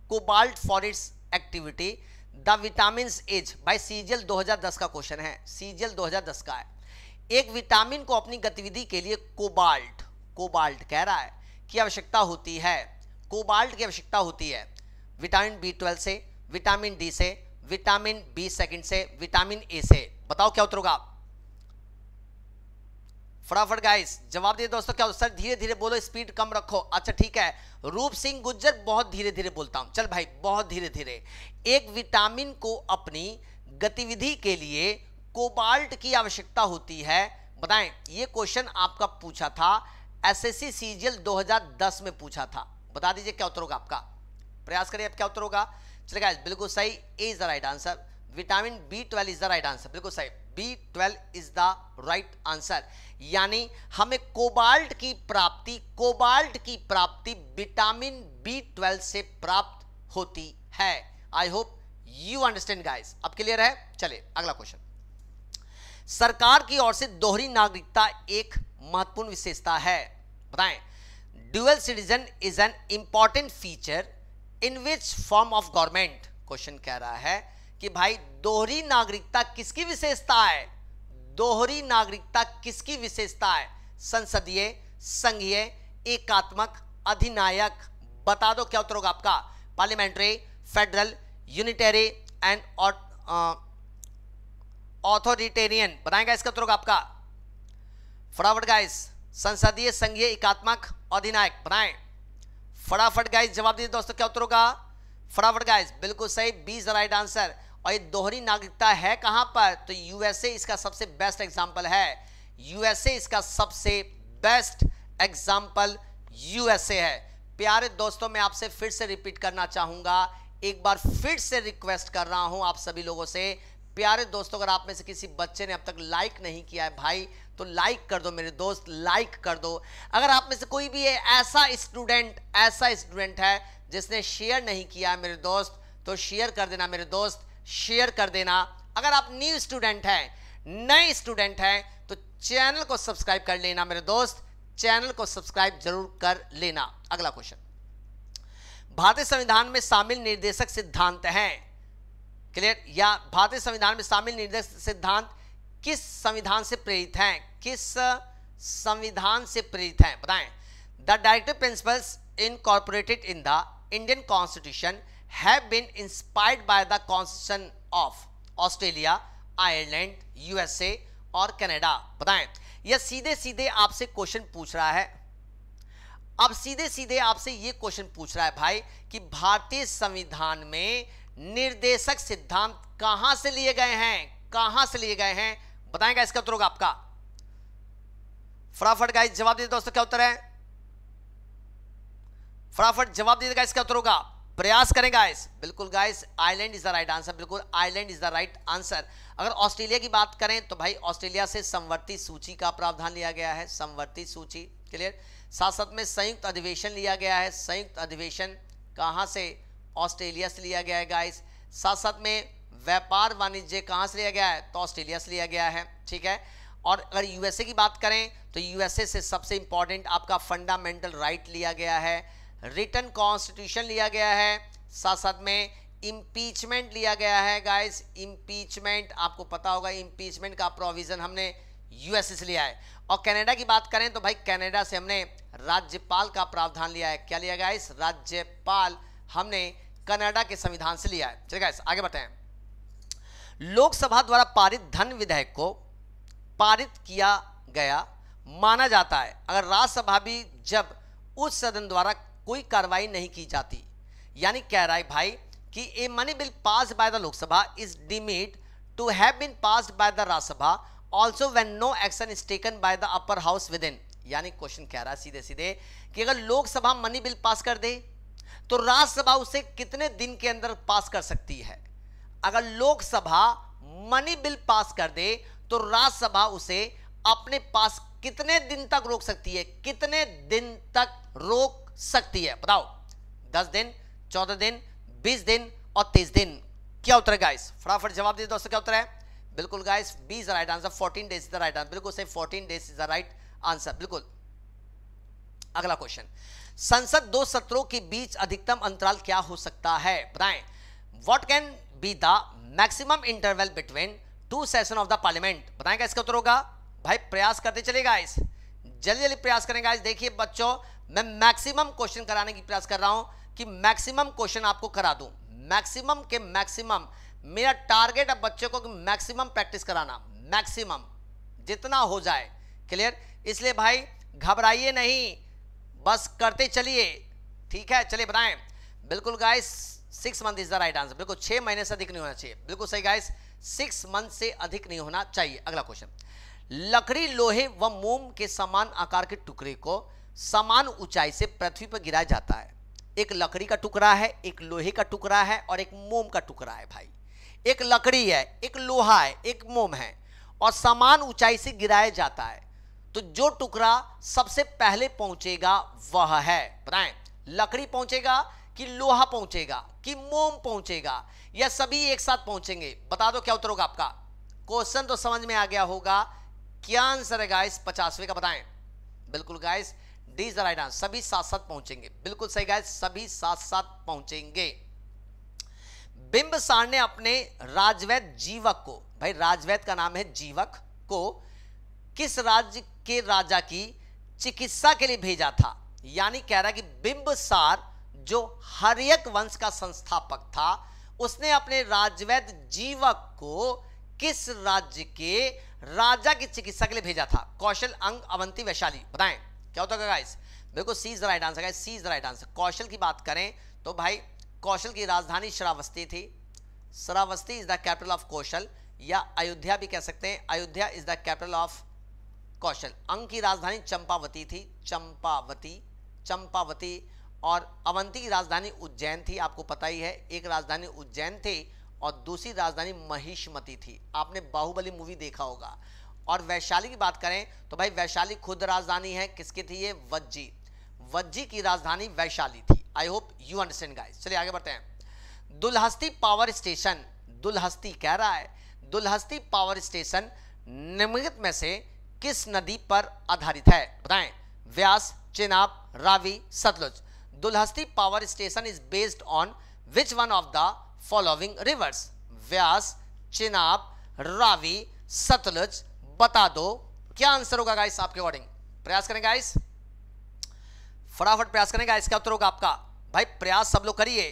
cobalt for its activity the vitamin is भाई सीजीएल 2010 का क्वेश्चन है सीजीएल 2010 का है एक विटामिन को अपनी गतिविधि के लिए कोबाल्ट कोबाल्ट कह रहा है की आवश्यकता होती है कोबाल्ट की आवश्यकता होती है विटामिन बी ट्वेल्व से विटामिन डी से विटामिन बी सेकेंड से विटामिन ए से बताओ क्या उतरोगा फटाफट गाइस जवाब दिए दोस्तों क्या सर धीरे धीरे बोलो स्पीड कम रखो अच्छा ठीक है रूप सिंह गुज्जर बहुत धीरे धीरे बोलता हूं चल भाई बहुत धीरे धीरे एक विटामिन को अपनी गतिविधि के लिए कोबाल्ट की आवश्यकता होती है बताएं ये क्वेश्चन आपका पूछा था एसएससी सीजीएल 2010 में पूछा था बता दीजिए क्या उत्तर होगा आपका प्रयास करिए आप क्या उत्तर होगा चलिए गाइस बिल्कुल सही A is the right answer vitamin B twelve is the right answer बिल्कुल सही B twelve is the right answer यानी हमें कोबाल्ट की प्राप्ति कोबाल्ट की प्राप्ति विटामिन बी ट्वेल्व से प्राप्त होती है I hope you understand guys अब क्लियर है चले अगला क्वेश्चन सरकार की ओर से दोहरी नागरिकता एक महत्वपूर्ण विशेषता है बताएं dual citizen is an important feature in which form of government question कह रहा है कि भाई दोहरी नागरिकता किसकी विशेषता है दोहरी नागरिकता किसकी विशेषता है संसदीय संघीय एकात्मक अधिनायक बता दो क्या उत्तर होगा आपका parliamentary federal unitary and authoritarian बताएगा इसका उत्तर होगा आपका फटाफट गाइस संसदीय संघीय एकात्मक अधिनायक बनाए फटाफट गाइस जवाब दीजिए दोस्तों क्या उत्तर होगा फटाफट गाइस बिल्कुल सही बीस राइट आंसर और ये दोहरी नागरिकता है कहाँ पर तो यूएसए इसका सबसे बेस्ट एग्जाम्पल है यूएसए इसका सबसे बेस्ट एग्जाम्पल यूएसए है प्यारे दोस्तों मैं आपसे फिर से रिपीट करना चाहूँगा एक बार फिर से रिक्वेस्ट कर रहा हूँ आप सभी लोगों से प्यारे दोस्तों अगर आप में से किसी बच्चे ने अब तक लाइक नहीं किया है भाई तो लाइक कर दो मेरे दोस्त लाइक कर दो अगर आप में से कोई भी ऐसा स्टूडेंट ऐसा स्टूडेंट है जिसने शेयर नहीं किया है मेरे दोस्त तो शेयर कर देना मेरे दोस्त शेयर कर देना अगर आप न्यू स्टूडेंट हैं नए स्टूडेंट हैं तो चैनल को सब्सक्राइब कर लेना मेरे दोस्त चैनल को सब्सक्राइब जरूर कर लेना अगला क्वेश्चन भारतीय संविधान में शामिल निर्देशक सिद्धांत हैं क्लियर या भारतीय संविधान में शामिल निर्देशक सिद्धांत किस संविधान से प्रेरित हैं किस संविधान से प्रेरित हैं बताएं the directive principles incorporated in the Indian constitution have been inspired by the constitution of Australia Ireland USA और कनाडा बताएं यह सीधे सीधे आपसे क्वेश्चन पूछ रहा है अब सीधे सीधे आपसे यह क्वेश्चन पूछ रहा है भाई कि भारतीय संविधान में निर्देशक सिद्धांत कहां से लिए गए हैं कहां से लिए गए हैं बताएगा इसका उत्तर होगा आपका फटाफट गाइस जवाब दीजिए दोस्तों क्या उत्तर है फटाफट जवाब दीजिएगा इसका उत्तर होगा प्रयास करें गाइस बिल्कुल guys Ireland is the right answer बिल्कुल Ireland is the right answer अगर ऑस्ट्रेलिया की बात करें तो भाई ऑस्ट्रेलिया से संवर्ती सूची का प्रावधान लिया गया है संवर्ती सूची क्लियर साथ साथ में संयुक्त अधिवेशन लिया गया है संयुक्त अधिवेशन कहाँ से ऑस्ट्रेलिया से लिया गया है गाइस साथ साथ में व्यापार वाणिज्य कहाँ से लिया गया है तो ऑस्ट्रेलिया से लिया गया है ठीक है और अगर यूएसए की बात करें तो यूएसए से सबसे इंपॉर्टेंट आपका फंडामेंटल राइट लिया गया है रिटर्न कॉन्स्टिट्यूशन लिया गया है साथ साथ में इम्पीचमेंट लिया गया है गाइस इम्पीचमेंट आपको पता होगा इम्पीचमेंट का प्रोविजन हमने यूएसए से लिया है और कनाडा की बात करें तो भाई कनाडा से हमने राज्यपाल का प्रावधान लिया है क्या लिया गया इस राज्यपाल हमने कनाडा के संविधान से लिया है चलिए है आगे बताएं लोकसभा द्वारा पारित धन विधेयक को पारित किया गया माना जाता है अगर राज्यसभा भी जब उस सदन द्वारा कोई कार्रवाई नहीं की जाती यानी कह रहा है भाई कि a money bill pass by the Lok Sabha is deemed to have been pass by the Rajya Sabha also when no action is taken by the upper house within यानी क्वेश्चन कह रहा है सीधे सीधे कि अगर लोकसभा मनी बिल पास कर दे तो राज्यसभा उसे कितने दिन के अंदर पास कर सकती है अगर लोकसभा मनी बिल पास कर दे तो राज्यसभा उसे अपने पास कितने दिन तक रोक सकती है कितने दिन तक रोक सकती है बताओ दस दिन चौदह दिन बीस दिन और तीस दिन क्या उत्तर है गाइस फटाफट जवाब दीजिए दोस्तों क्या उत्तर है बिल्कुल guys B is right answer fourteen days is the right answer बिल्कुल सही fourteen days is the right answer बिल्कुल अगला क्वेश्चन संसद दो सत्रों के बीच अधिकतम अंतराल क्या हो सकता है बताएं what can be the maximum interval between two session of the parliament बताएगा इसका उत्तर होगा भाई प्रयास करते चलेगा इस जल्दी जल्दी प्रयास करेंगे देखिए बच्चों मैं मैक्सिमम क्वेश्चन कराने की प्रयास कर रहा हूं कि मैक्सिमम क्वेश्चन आपको करा दूं मैक्सिमम के मैक्सिमम मेरा टारगेट अब बच्चों को मैक्सिमम प्रैक्टिस कराना मैक्सिमम जितना हो जाए क्लियर इसलिए भाई घबराइए नहीं बस करते चलिए ठीक है चलिए बताएं बिल्कुल guys six month is the right answer बिल्कुल छह महीने से अधिक नहीं होना चाहिए बिल्कुल सही गाइस सिक्स मंथ से अधिक नहीं होना चाहिए अगला क्वेश्चन लकड़ी लोहे व मोम के समान आकार के टुकड़े को समान ऊंचाई से पृथ्वी पर गिरा जाता है एक लकड़ी का टुकड़ा है एक लोहे का टुकड़ा है और एक मोम का टुकड़ा है भाई एक लकड़ी है एक लोहा है एक मोम है और समान ऊंचाई से गिराया जाता है तो जो टुकड़ा सबसे पहले पहुंचेगा वह है बताएं लकड़ी पहुंचेगा कि लोहा पहुंचेगा कि मोम पहुंचेगा या सभी एक साथ पहुंचेंगे बता दो क्या उत्तर होगा आपका क्वेश्चन तो समझ में आ गया होगा क्या आंसर है गाइस पचासवे का बताएं बिल्कुल गाइस डी राइट आंसर सभी साथ साथ पहुंचेंगे बिल्कुल सही गाय सभी साथ साथ पहुंचेंगे बिंबसार ने अपने राजवैद जीवक को भाई राजवैद का नाम है जीवक को किस राज्य के राजा की चिकित्सा के लिए भेजा था यानी कह रहा कि बिंबसार जो हरियक वंश का संस्थापक था उसने अपने राजवैद जीवक को किस राज्य के राजा की चिकित्सा के लिए भेजा था कौशल अंग अवंती वैशाली बताएं क्या होता है गाइस बिल्कुल C is the right answer guys C is the right answer Kaushal की बात करें तो भाई कौशल की राजधानी श्रावस्ती थी Shravasti is the capital of Kaushal या अयोध्या भी कह सकते हैं Ayodhya is the capital of Kaushal Anga की राजधानी चंपावती थी चंपावती चंपावती और अवंती की राजधानी उज्जैन थी आपको पता ही है एक राजधानी उज्जैन थी और दूसरी राजधानी महिष्मती थी आपने बाहुबली मूवी देखा होगा और वैशाली की बात करें तो भाई वैशाली खुद राजधानी है किसकी थी ये वज्जी वज्जी की राजधानी वैशाली थी I hope you understand guys चलिए आगे बढ़ते हैं दुलहस्ती पावर स्टेशन दुलहस्ती कह रहा है दुलहस्ती पावर स्टेशन निम्नलिखित में से किस नदी पर आधारित है बताएं Vyas Chenab Ravi Sutlej Dulhasti power station is based on which one of the following rivers Vyas Chenab Ravi Sutlej बता दो क्या आंसर होगा गाइस आपके अकॉर्डिंग प्रयास करें गाइस फटाफट प्रयास करें गाइस क्या उत्तर होगा आपका भाई प्रयास सब लोग करिए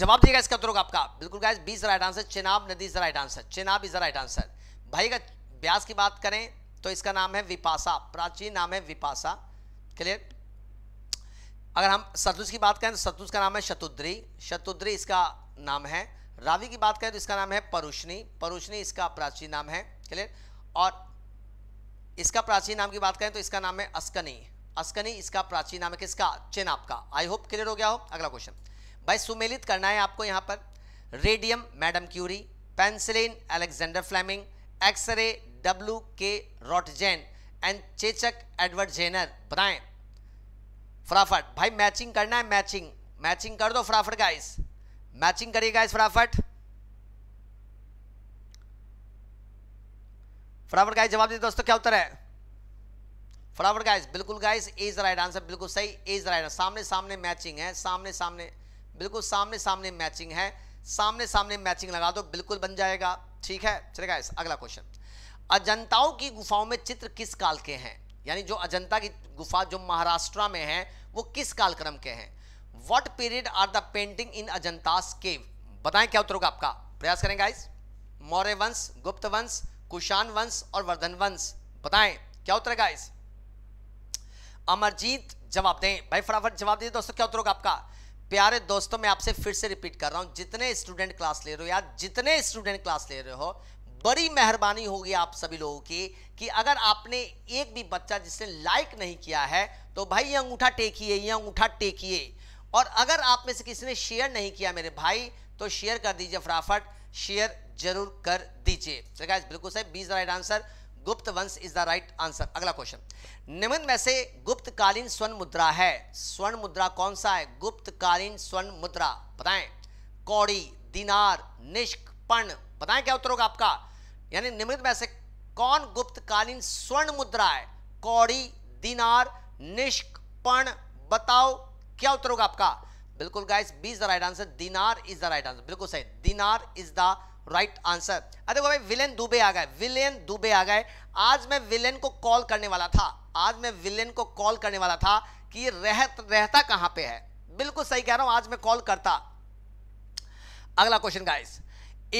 जवाब दिएगा इसका उत्तर होगा आपका बिल्कुल guys B is right answer Chenab नदी is right answer Chenab is right answer भाई का ब्यास की बात करें तो इसका नाम है विपासा प्राचीन नाम है विपासा क्लियर अगर हम सतुज की बात करें तो सतुज का नाम है शतुद्री शतुद्री इसका नाम है रावी की बात करें तो इसका नाम है परुशनी परुशनी इसका प्राचीन नाम है क्लियर और इसका प्राचीन नाम की बात करें तो इसका नाम है अस्कनी अस्कनी इसका प्राचीन नाम है किसका चेनाब का आई होप क्लियर हो गया हो अगला क्वेश्चन भाई सुमेलित करना है आपको यहाँ पर radium madam Curie penicillin Alexander Fleming x ray W K Roentgen and चेचक एडवर्ड जेनर बताएं फटाफट भाई मैचिंग करना है मैचिंग मैचिंग कर दो फटाफट गाइस मैचिंग करिएगा इस फटाफट फटाफट गाइस जवाब दीजिए दोस्तों क्या उत्तर है फटाफट गाइस बिल्कुल गाइस इज राइट आंसर बिल्कुल सही इज राइट सामने सामने मैचिंग है सामने सामने बिल्कुल सामने सामने मैचिंग है सामने सामने मैचिंग लगा दो बिल्कुल बन जाएगा ठीक है चले गाइस अगला क्वेश्चन अजंताओं की गुफाओं में चित्र किस काल के हैं यानी जो अजंता की गुफा जो महाराष्ट्र में है वो किस कालक्रम के हैं what period are the painting in Ajanta's cave बताएं क्या उत्तर होगा आपका प्रयास करें गाइस मौर्य वंश गुप्त वंश कुशान वंश और वर्धन वंश बताएं क्या उत्तर है गाइस अमरजीत जवाब दें भाई फटाफट जवाब दीजिए दोस्तों क्या उत्तर होगा आपका प्यारे दोस्तों मैं आपसे फिर से रिपीट कर रहा हूं जितने स्टूडेंट क्लास ले रहे हो यार जितने स्टूडेंट क्लास ले रहे हो बड़ी मेहरबानी होगी आप सभी लोगों की कि अगर आपने एक भी बच्चा जिसने लाइक नहीं किया है तो भाई ये अंगूठा टेकिए ये अंगूठा टेकिए और अगर आप में से किसी ने शेयर नहीं किया मेरे भाई तो शेयर कर दीजिए फटाफट शेयर जरूर कर दीजिए तो बिल्कुल सही बीज राइट आंसर गुप्त वंश इज द राइट आंसर अगला क्वेश्चन निम्न में से गुप्तकालीन स्वर्ण मुद्रा है स्वर्ण मुद्रा कौन सा है गुप्तकालीन स्वर्ण मुद्रा बताएं कौड़ी दिनार निष्कपण बताएं क्या उत्तर होगा आपका यानी निम्न में से कौन गुप्तकालीन स्वर्ण मुद्रा है कौड़ी दिनार निष्कपण बताओ क्या उत्तर होगा आपका बिल्कुल guys B is the right answer dinar is the right answer बिल्कुल सही दिनार इज द राइट आंसर अरे भाई विलेन दुबे आ गए विलेन दुबे आ गए आज मैं विलेन को कॉल करने वाला था आज मैं विलेन को कॉल करने वाला था कि रह, रहता कहां पे है बिल्कुल सही कह रहा हूं आज मैं कॉल करता अगला क्वेश्चन गाइस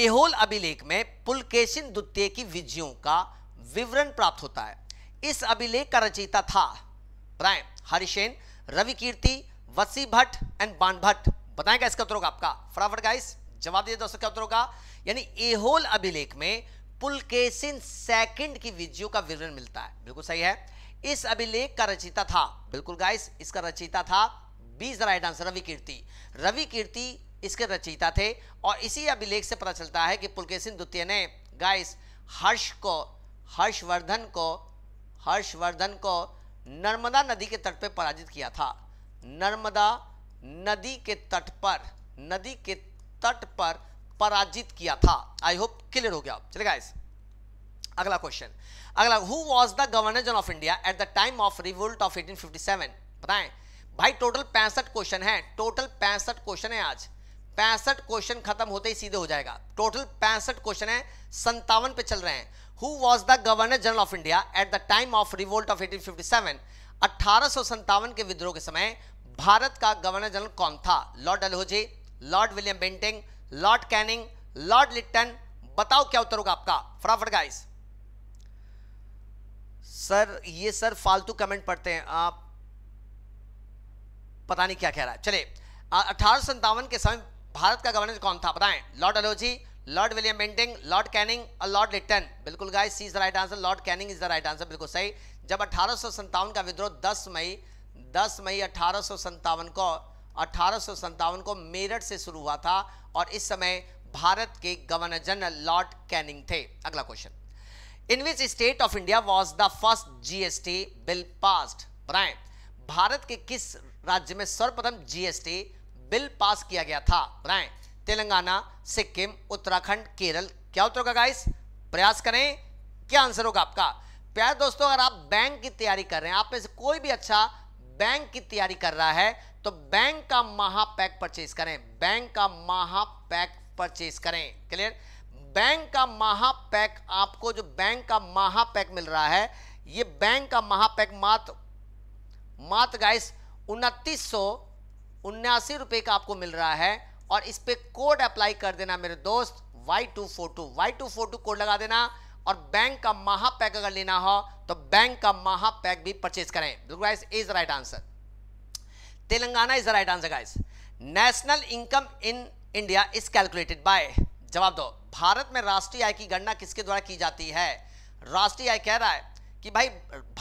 एहोल अभिलेख में पुलकेशिन द्वितीय की विजयों का विवरण प्राप्त होता है इस अभिलेख का रचयिता था प्राइम हरिशेन रवि कीर्ति वसी भट्ट एंड बान भट्ट बताएगा इसका उत्तर होगा आपका फटाफट गाइस जवाब दीजिए दोस्तों क्या उत्तर होगा यानी एहोल अभिलेख में पुलकेसिन सेकंड की विजयों का विवरण मिलता है बिल्कुल सही है इस अभिलेख का रचिता था बिल्कुल गाइस इसका रचिता था B is right answer Ravi Kirti Ravi Kirti इसके रचयिता थे और इसी अभिलेख से पता चलता है कि पुलकेसिन द्वितीय ने गाइस हर्ष को हर्षवर्धन को हर्षवर्धन को नर्मदा नदी के तट पर पराजित किया था नर्मदा नदी के तट पर नदी के तट पर पराजित किया था आई होप क्लियर हो गया चलेगा गाइस अगला क्वेश्चन अगला who was the governor general of India at the time of revolt of 1857 बताएं भाई टोटल पैंसठ क्वेश्चन है टोटल पैंसठ क्वेश्चन है आज पैंसठ क्वेश्चन खत्म होते ही सीधे हो जाएगा टोटल पैंसठ क्वेश्चन है संतावन पे चल रहे हैं who was the governor general of India at the time of revolt of seven अठारह के विद्रोह के समय भारत का गवर्नर जनरल कौन था lord Dalhousie lord William Bentinck lord Canning lord Lytton बताओ क्या उत्तर होगा आपका फटाफट गाइस सर ये सर फालतू कमेंट पढ़ते हैं आप पता नहीं क्या कह रहा है चले अठारह के समय भारत का गवर्नर कौन था बताएं lord Dalhousie lord William Bentinck lord Canning और लॉर्ड लिट्टन बिल्कुल guys C is the right answer lord Canning is the right answer बिल्कुल सही जब अठारह का विद्रोह 10 मई 10 मई अठारह को अठारह को मेरठ से शुरू हुआ था और इस समय भारत के गवर्नर जनरल लॉर्ड कैनिंग थे अगला question in which state of India was the first GST bill passed बनाए भारत के किस राज्य में सर्वप्रथम जीएसटी बिल पास किया गया था बनाए तेलंगाना सिक्किम उत्तराखंड केरल क्या उत्तर होगा गाइस प्रयास करें क्या आंसर होगा आपका प्यार दोस्तों अगर आप बैंक की तैयारी कर रहे हैं आप में से कोई भी अच्छा बैंक की तैयारी कर रहा है तो बैंक का महापैक परचेज करें बैंक का महापैक परचेज करें क्लियर बैंक का महापैक आपको जो बैंक का महापैक मिल रहा है ये बैंक का महापैक मात्र मात्र गाइस उनतीस सौ उन्यासी रुपए का आपको मिल रहा है और इस पर कोड अप्लाई कर देना मेरे दोस्त Y two four two Y two four two code लगा देना और बैंक का महापैक अगर लेना हो तो बैंक का महापैक भी परचेज करें guys is right answer Telangana is right answer guys national income in India is calculated by जवाब दो भारत में राष्ट्रीय आय की गणना किसके द्वारा की जाती है राष्ट्रीय आय कह रहा है कि भाई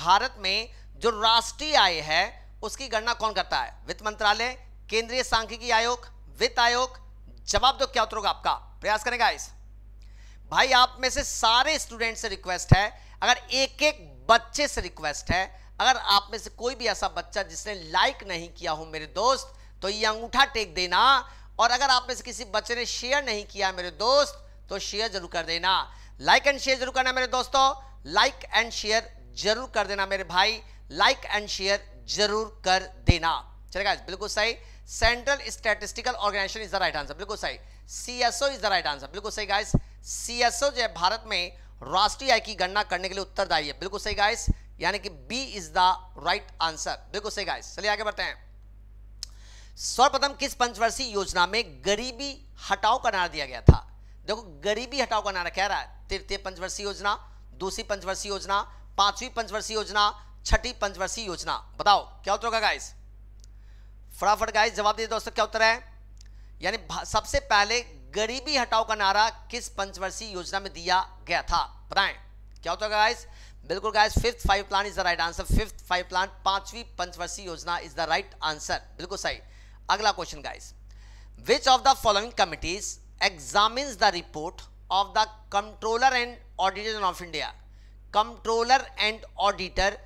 भारत में जो राष्ट्रीय आय है उसकी गणना कौन करता है वित्त मंत्रालय केंद्रीय सांख्यिकी आयोग वित्त आयोग जवाब दो क्या उतरोगा आपका प्रयास करेगा इस भाई आप में से सारे स्टूडेंट से रिक्वेस्ट है अगर एक एक बच्चे से रिक्वेस्ट है अगर आप में से कोई भी ऐसा बच्चा जिसने लाइक नहीं किया हो मेरे दोस्त तो ये अंगूठा टेक देना और अगर आप में से किसी बच्चे ने शेयर नहीं किया मेरे दोस्त तो शेयर जरूर कर देना लाइक एंड शेयर जरूर करना मेरे दोस्तों लाइक एंड शेयर जरूर कर देना मेरे भाई लाइक एंड शेयर जरूर कर देना चलेगा बिल्कुल सही central statistical organisation is the right answer बिल्कुल सही CSO is the right answer बिल्कुल सही गाइस सीएसओ जो है भारत में राष्ट्रीय आय की गणना करने के लिए उत्तरदायी है बिल्कुल सही गाइस यानी कि B is the right answer बिल्कुल सही गाइस चलिए आगे बढ़ते हैं सर्वप्रथम किस पंचवर्षीय योजना में गरीबी हटाओ का नारा दिया गया था देखो गरीबी हटाओ का नारा कह रहा है तृतीय पंचवर्षीय योजना दूसरी पंचवर्षीय योजना पांचवी पंचवर्षीय योजना छठी पंचवर्षीय योजना बताओ क्या उत्तर होगा गाइस फटाफट गाइस जवाब दीजिए दोस्तों क्या उत्तर है यानी सबसे पहले गरीबी हटाओ का नारा किस पंचवर्षीय योजना में दिया गया था बताएं क्या होता है गाइस बिल्कुल guys fifth five plan is the right answer fifth five plan पांचवी पंचवर्षीय योजना इज द राइट आंसर बिल्कुल सही अगला question guys which of the following committees examine the report of the controller and auditor of India controller and auditor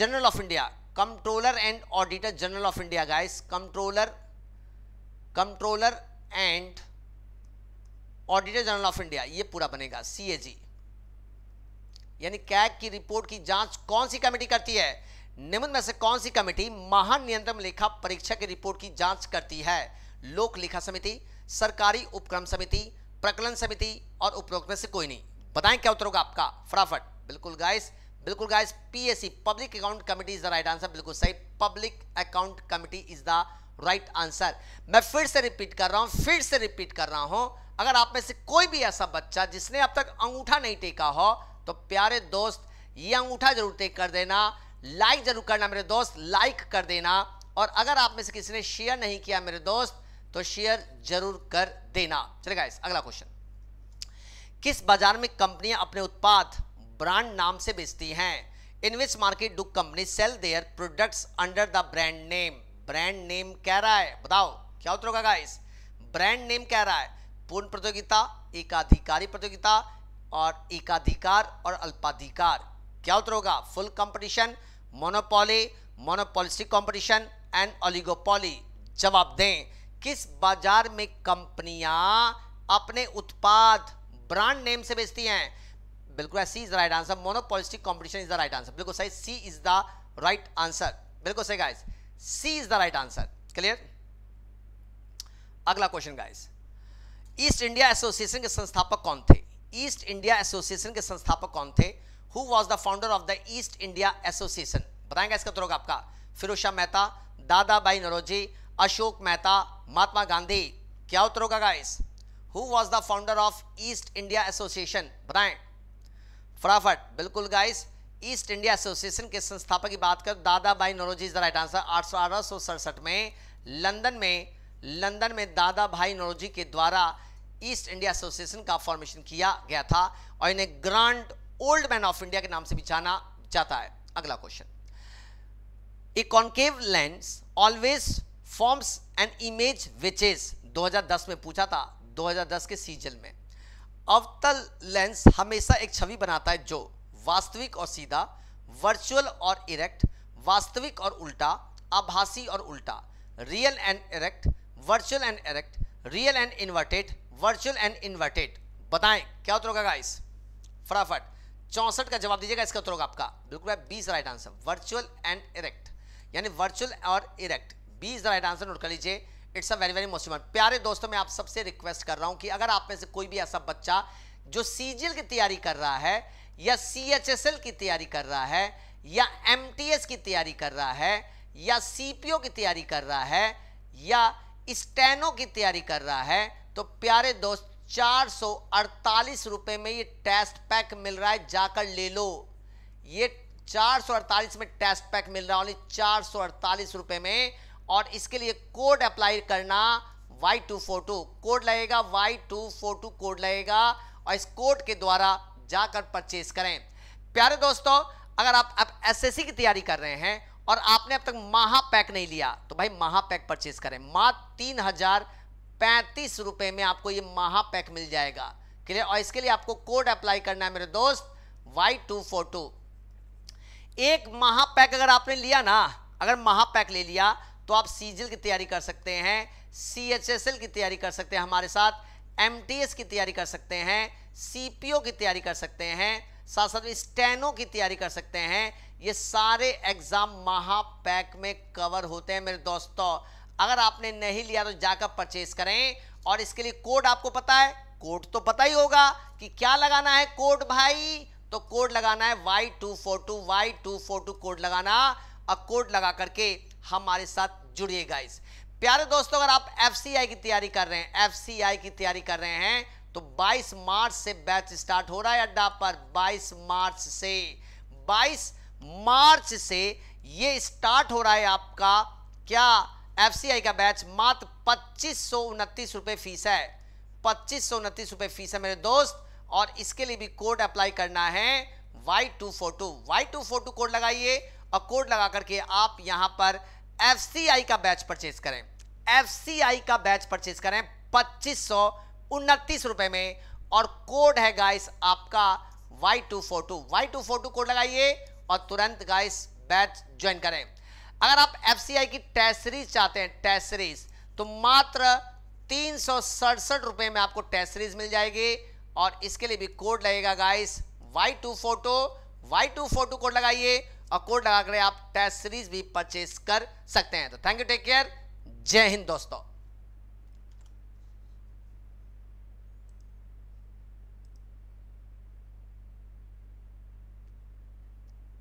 general of India controller and auditor general of India guys controller controller and auditor general of India ये पूरा बनेगा CAG यानी CAG की report की जांच कौन सी committee करती है निम्न में से कौन सी कमेटी महानियंत्रण लेखा परीक्षा की रिपोर्ट की जांच करती है लोक लेखा समिति सरकारी उपक्रम समिति प्रकलन समिति और उपरोक्त में से कोई नहीं बताएं क्या उत्तर होगा आपका फटाफट बिल्कुल गाइस बिल्कुल guys PSC public account committee is the right answer बिल्कुल सही public account committee is the right answer मैं फिर से रिपीट कर रहा हूं फिर से रिपीट कर रहा हूं अगर आप में से कोई भी ऐसा बच्चा जिसने अब तक अंगूठा नहीं टेका हो तो प्यारे दोस्त ये अंगूठा जरूर टेक कर देना लाइक जरूर करना मेरे दोस्त लाइक कर देना और अगर आप में से किसी ने शेयर नहीं किया मेरे दोस्त तो शेयर जरूर कर देना चलेगा इस अगला क्वेश्चन किस बाजार में कंपनियां अपने उत्पाद ब्रांड नाम से बेचती हैं in which market do company sell their products under the brand name brand name कह रहा है बताओ क्या उत्तर होगा गाइस ब्रांड नेम कह रहा है पूर्ण प्रतियोगिता एकाधिकारी प्रतियोगिता और एकाधिकार और अल्पाधिकार क्या उत्तर होगा full competition monopoly monopolistic competition and oligopoly जवाब दें किस बाजार में कंपनियां अपने उत्पाद ब्रांड नेम से बेचती हैं बिल्कुल C is the right answer monopolistic competition is the right answer बिल्कुल सही C is the right answer बिल्कुल सही guys C is the right answer clear अगला question guys East India association के संस्थापक कौन थे ईस्ट इंडिया एसोसिएशन के संस्थापक कौन थे who was the founder of the East India association बताएंगे इसका तुरंत आपका फिरोज शाह मेहता दादाबाई नरोजी अशोक मेहता महात्मा गांधी क्या उत्तर होगा guys who was the founder of East India association बताएं फटाफट बिल्कुल गाइस ईस्ट इंडिया एसोसिएशन के संस्थापक की बात कर Dadabhai Naoroji is the right answer आठ में लंदन में लंदन में दादा भाई नौरोजी के द्वारा ईस्ट इंडिया एसोसिएशन का फॉर्मेशन किया गया था और इन्हें grand old man of India के नाम से भी जाना जाता है अगला question a concave lens always forms an image which is 2010 में पूछा था 2010 के सीजन में अवतल लेंस हमेशा एक छवि बनाता है जो वास्तविक और सीधा वर्चुअल और इरेक्ट वास्तविक और उल्टा आभासी और उल्टा real and erect virtual and erect real and inverted virtual and inverted बताएं क्या उत्तर होगा गाइस फटाफट चौंसठ का जवाब दीजिएगा इसका उत्तर होगा आपका बिल्कुल आप B is right answer virtual and erect यानी वर्चुअल और erect B is right answer note कर लीजिए it's a very very most प्यारे दोस्तों मैं आप सबसे रिक्वेस्ट कर रहा हूं कि अगर आप में से कोई भी ऐसा बच्चा जो सीजीएल की तैयारी कर रहा है या सी की तैयारी कर रहा है या एम की तैयारी कर रहा है या सी की तैयारी कर रहा है या स्टेनो की तैयारी कर रहा है तो प्यारे दोस्त चार सौ अड़तालीस रुपये में ये टेस्ट पैक मिल रहा है जाकर ले लो ये चार सौ अड़तालीस में टेस्ट पैक मिल रहा है ओनली चार सौ अड़तालीस रुपये में और इसके लिए कोड अप्लाई करना Y two four two code लगेगा Y two four two code लगेगा और इस कोड के द्वारा जाकर परचेज करें प्यारे दोस्तों अगर आप अब एसएससी की तैयारी कर रहे हैं और आपने अब तक महापैक नहीं लिया तो भाई महापैक परचेज करें मात्र तीन हजार पैंतीस रुपए में आपको ये महापैक मिल जाएगा क्लियर और इसके लिए आपको कोड अप्लाई करना है मेरे दोस्त वाई टू फोर टू एक महापैक अगर आपने लिया ना अगर महापैक ले लिया तो आप सीजल की तैयारी कर सकते हैं सी एच एस एल की तैयारी कर सकते हैं हमारे साथ एम की तैयारी कर सकते हैं सी की तैयारी कर सकते हैं साथ साथ में स्टेनो की तैयारी कर सकते हैं ये सारे एग्जाम महापैक में कवर होते हैं मेरे दोस्तों अगर आपने नहीं लिया तो जाकर परचेज करें और इसके लिए कोड आपको पता है कोड तो पता ही होगा कि क्या लगाना है कोड भाई तो कोड लगाना है Y two four two Y two four two code लगाना और कोड लगा करके हमारे साथ जुड़िए गाइस प्यारे दोस्तों अगर आप एफ की तैयारी कर रहे हैं एफ की तैयारी कर रहे हैं तो 22 मार्च से बैच स्टार्ट हो रहा है अड्डा पर 22 मार्च से 22 मार्च से ये स्टार्ट हो रहा है आपका क्या एफ का बैच मात्र पच्चीस सौ उनतीस फीस है पच्चीस सौ फीस है मेरे दोस्त और इसके लिए भी कोड अप्लाई करना है Y two Y two code लगाइए और कोड लगा करके आप यहां पर एफ का बैच परचेज करें एफ का बैच परचेज करें पच्चीस सौ उनतीस रुपए में और कोड है गाइस आपका Y two four two Y two four two code लगाइए और तुरंत गाइस बैच ज्वाइन करें अगर आप एफ की टेस्ट सीरीज चाहते हैं टेस्ट सीरीज तो मात्र तीन सौ सड़सठ रुपये में आपको टेस्ट सीरीज मिल जाएगी और इसके लिए भी कोड लगेगा guys Y two photo Y two photo code लगाइए और कोड लगाकर आप टेस्ट सीरीज भी परचेस कर सकते हैं तो थैंक यू टेक केयर जय हिंद दोस्तों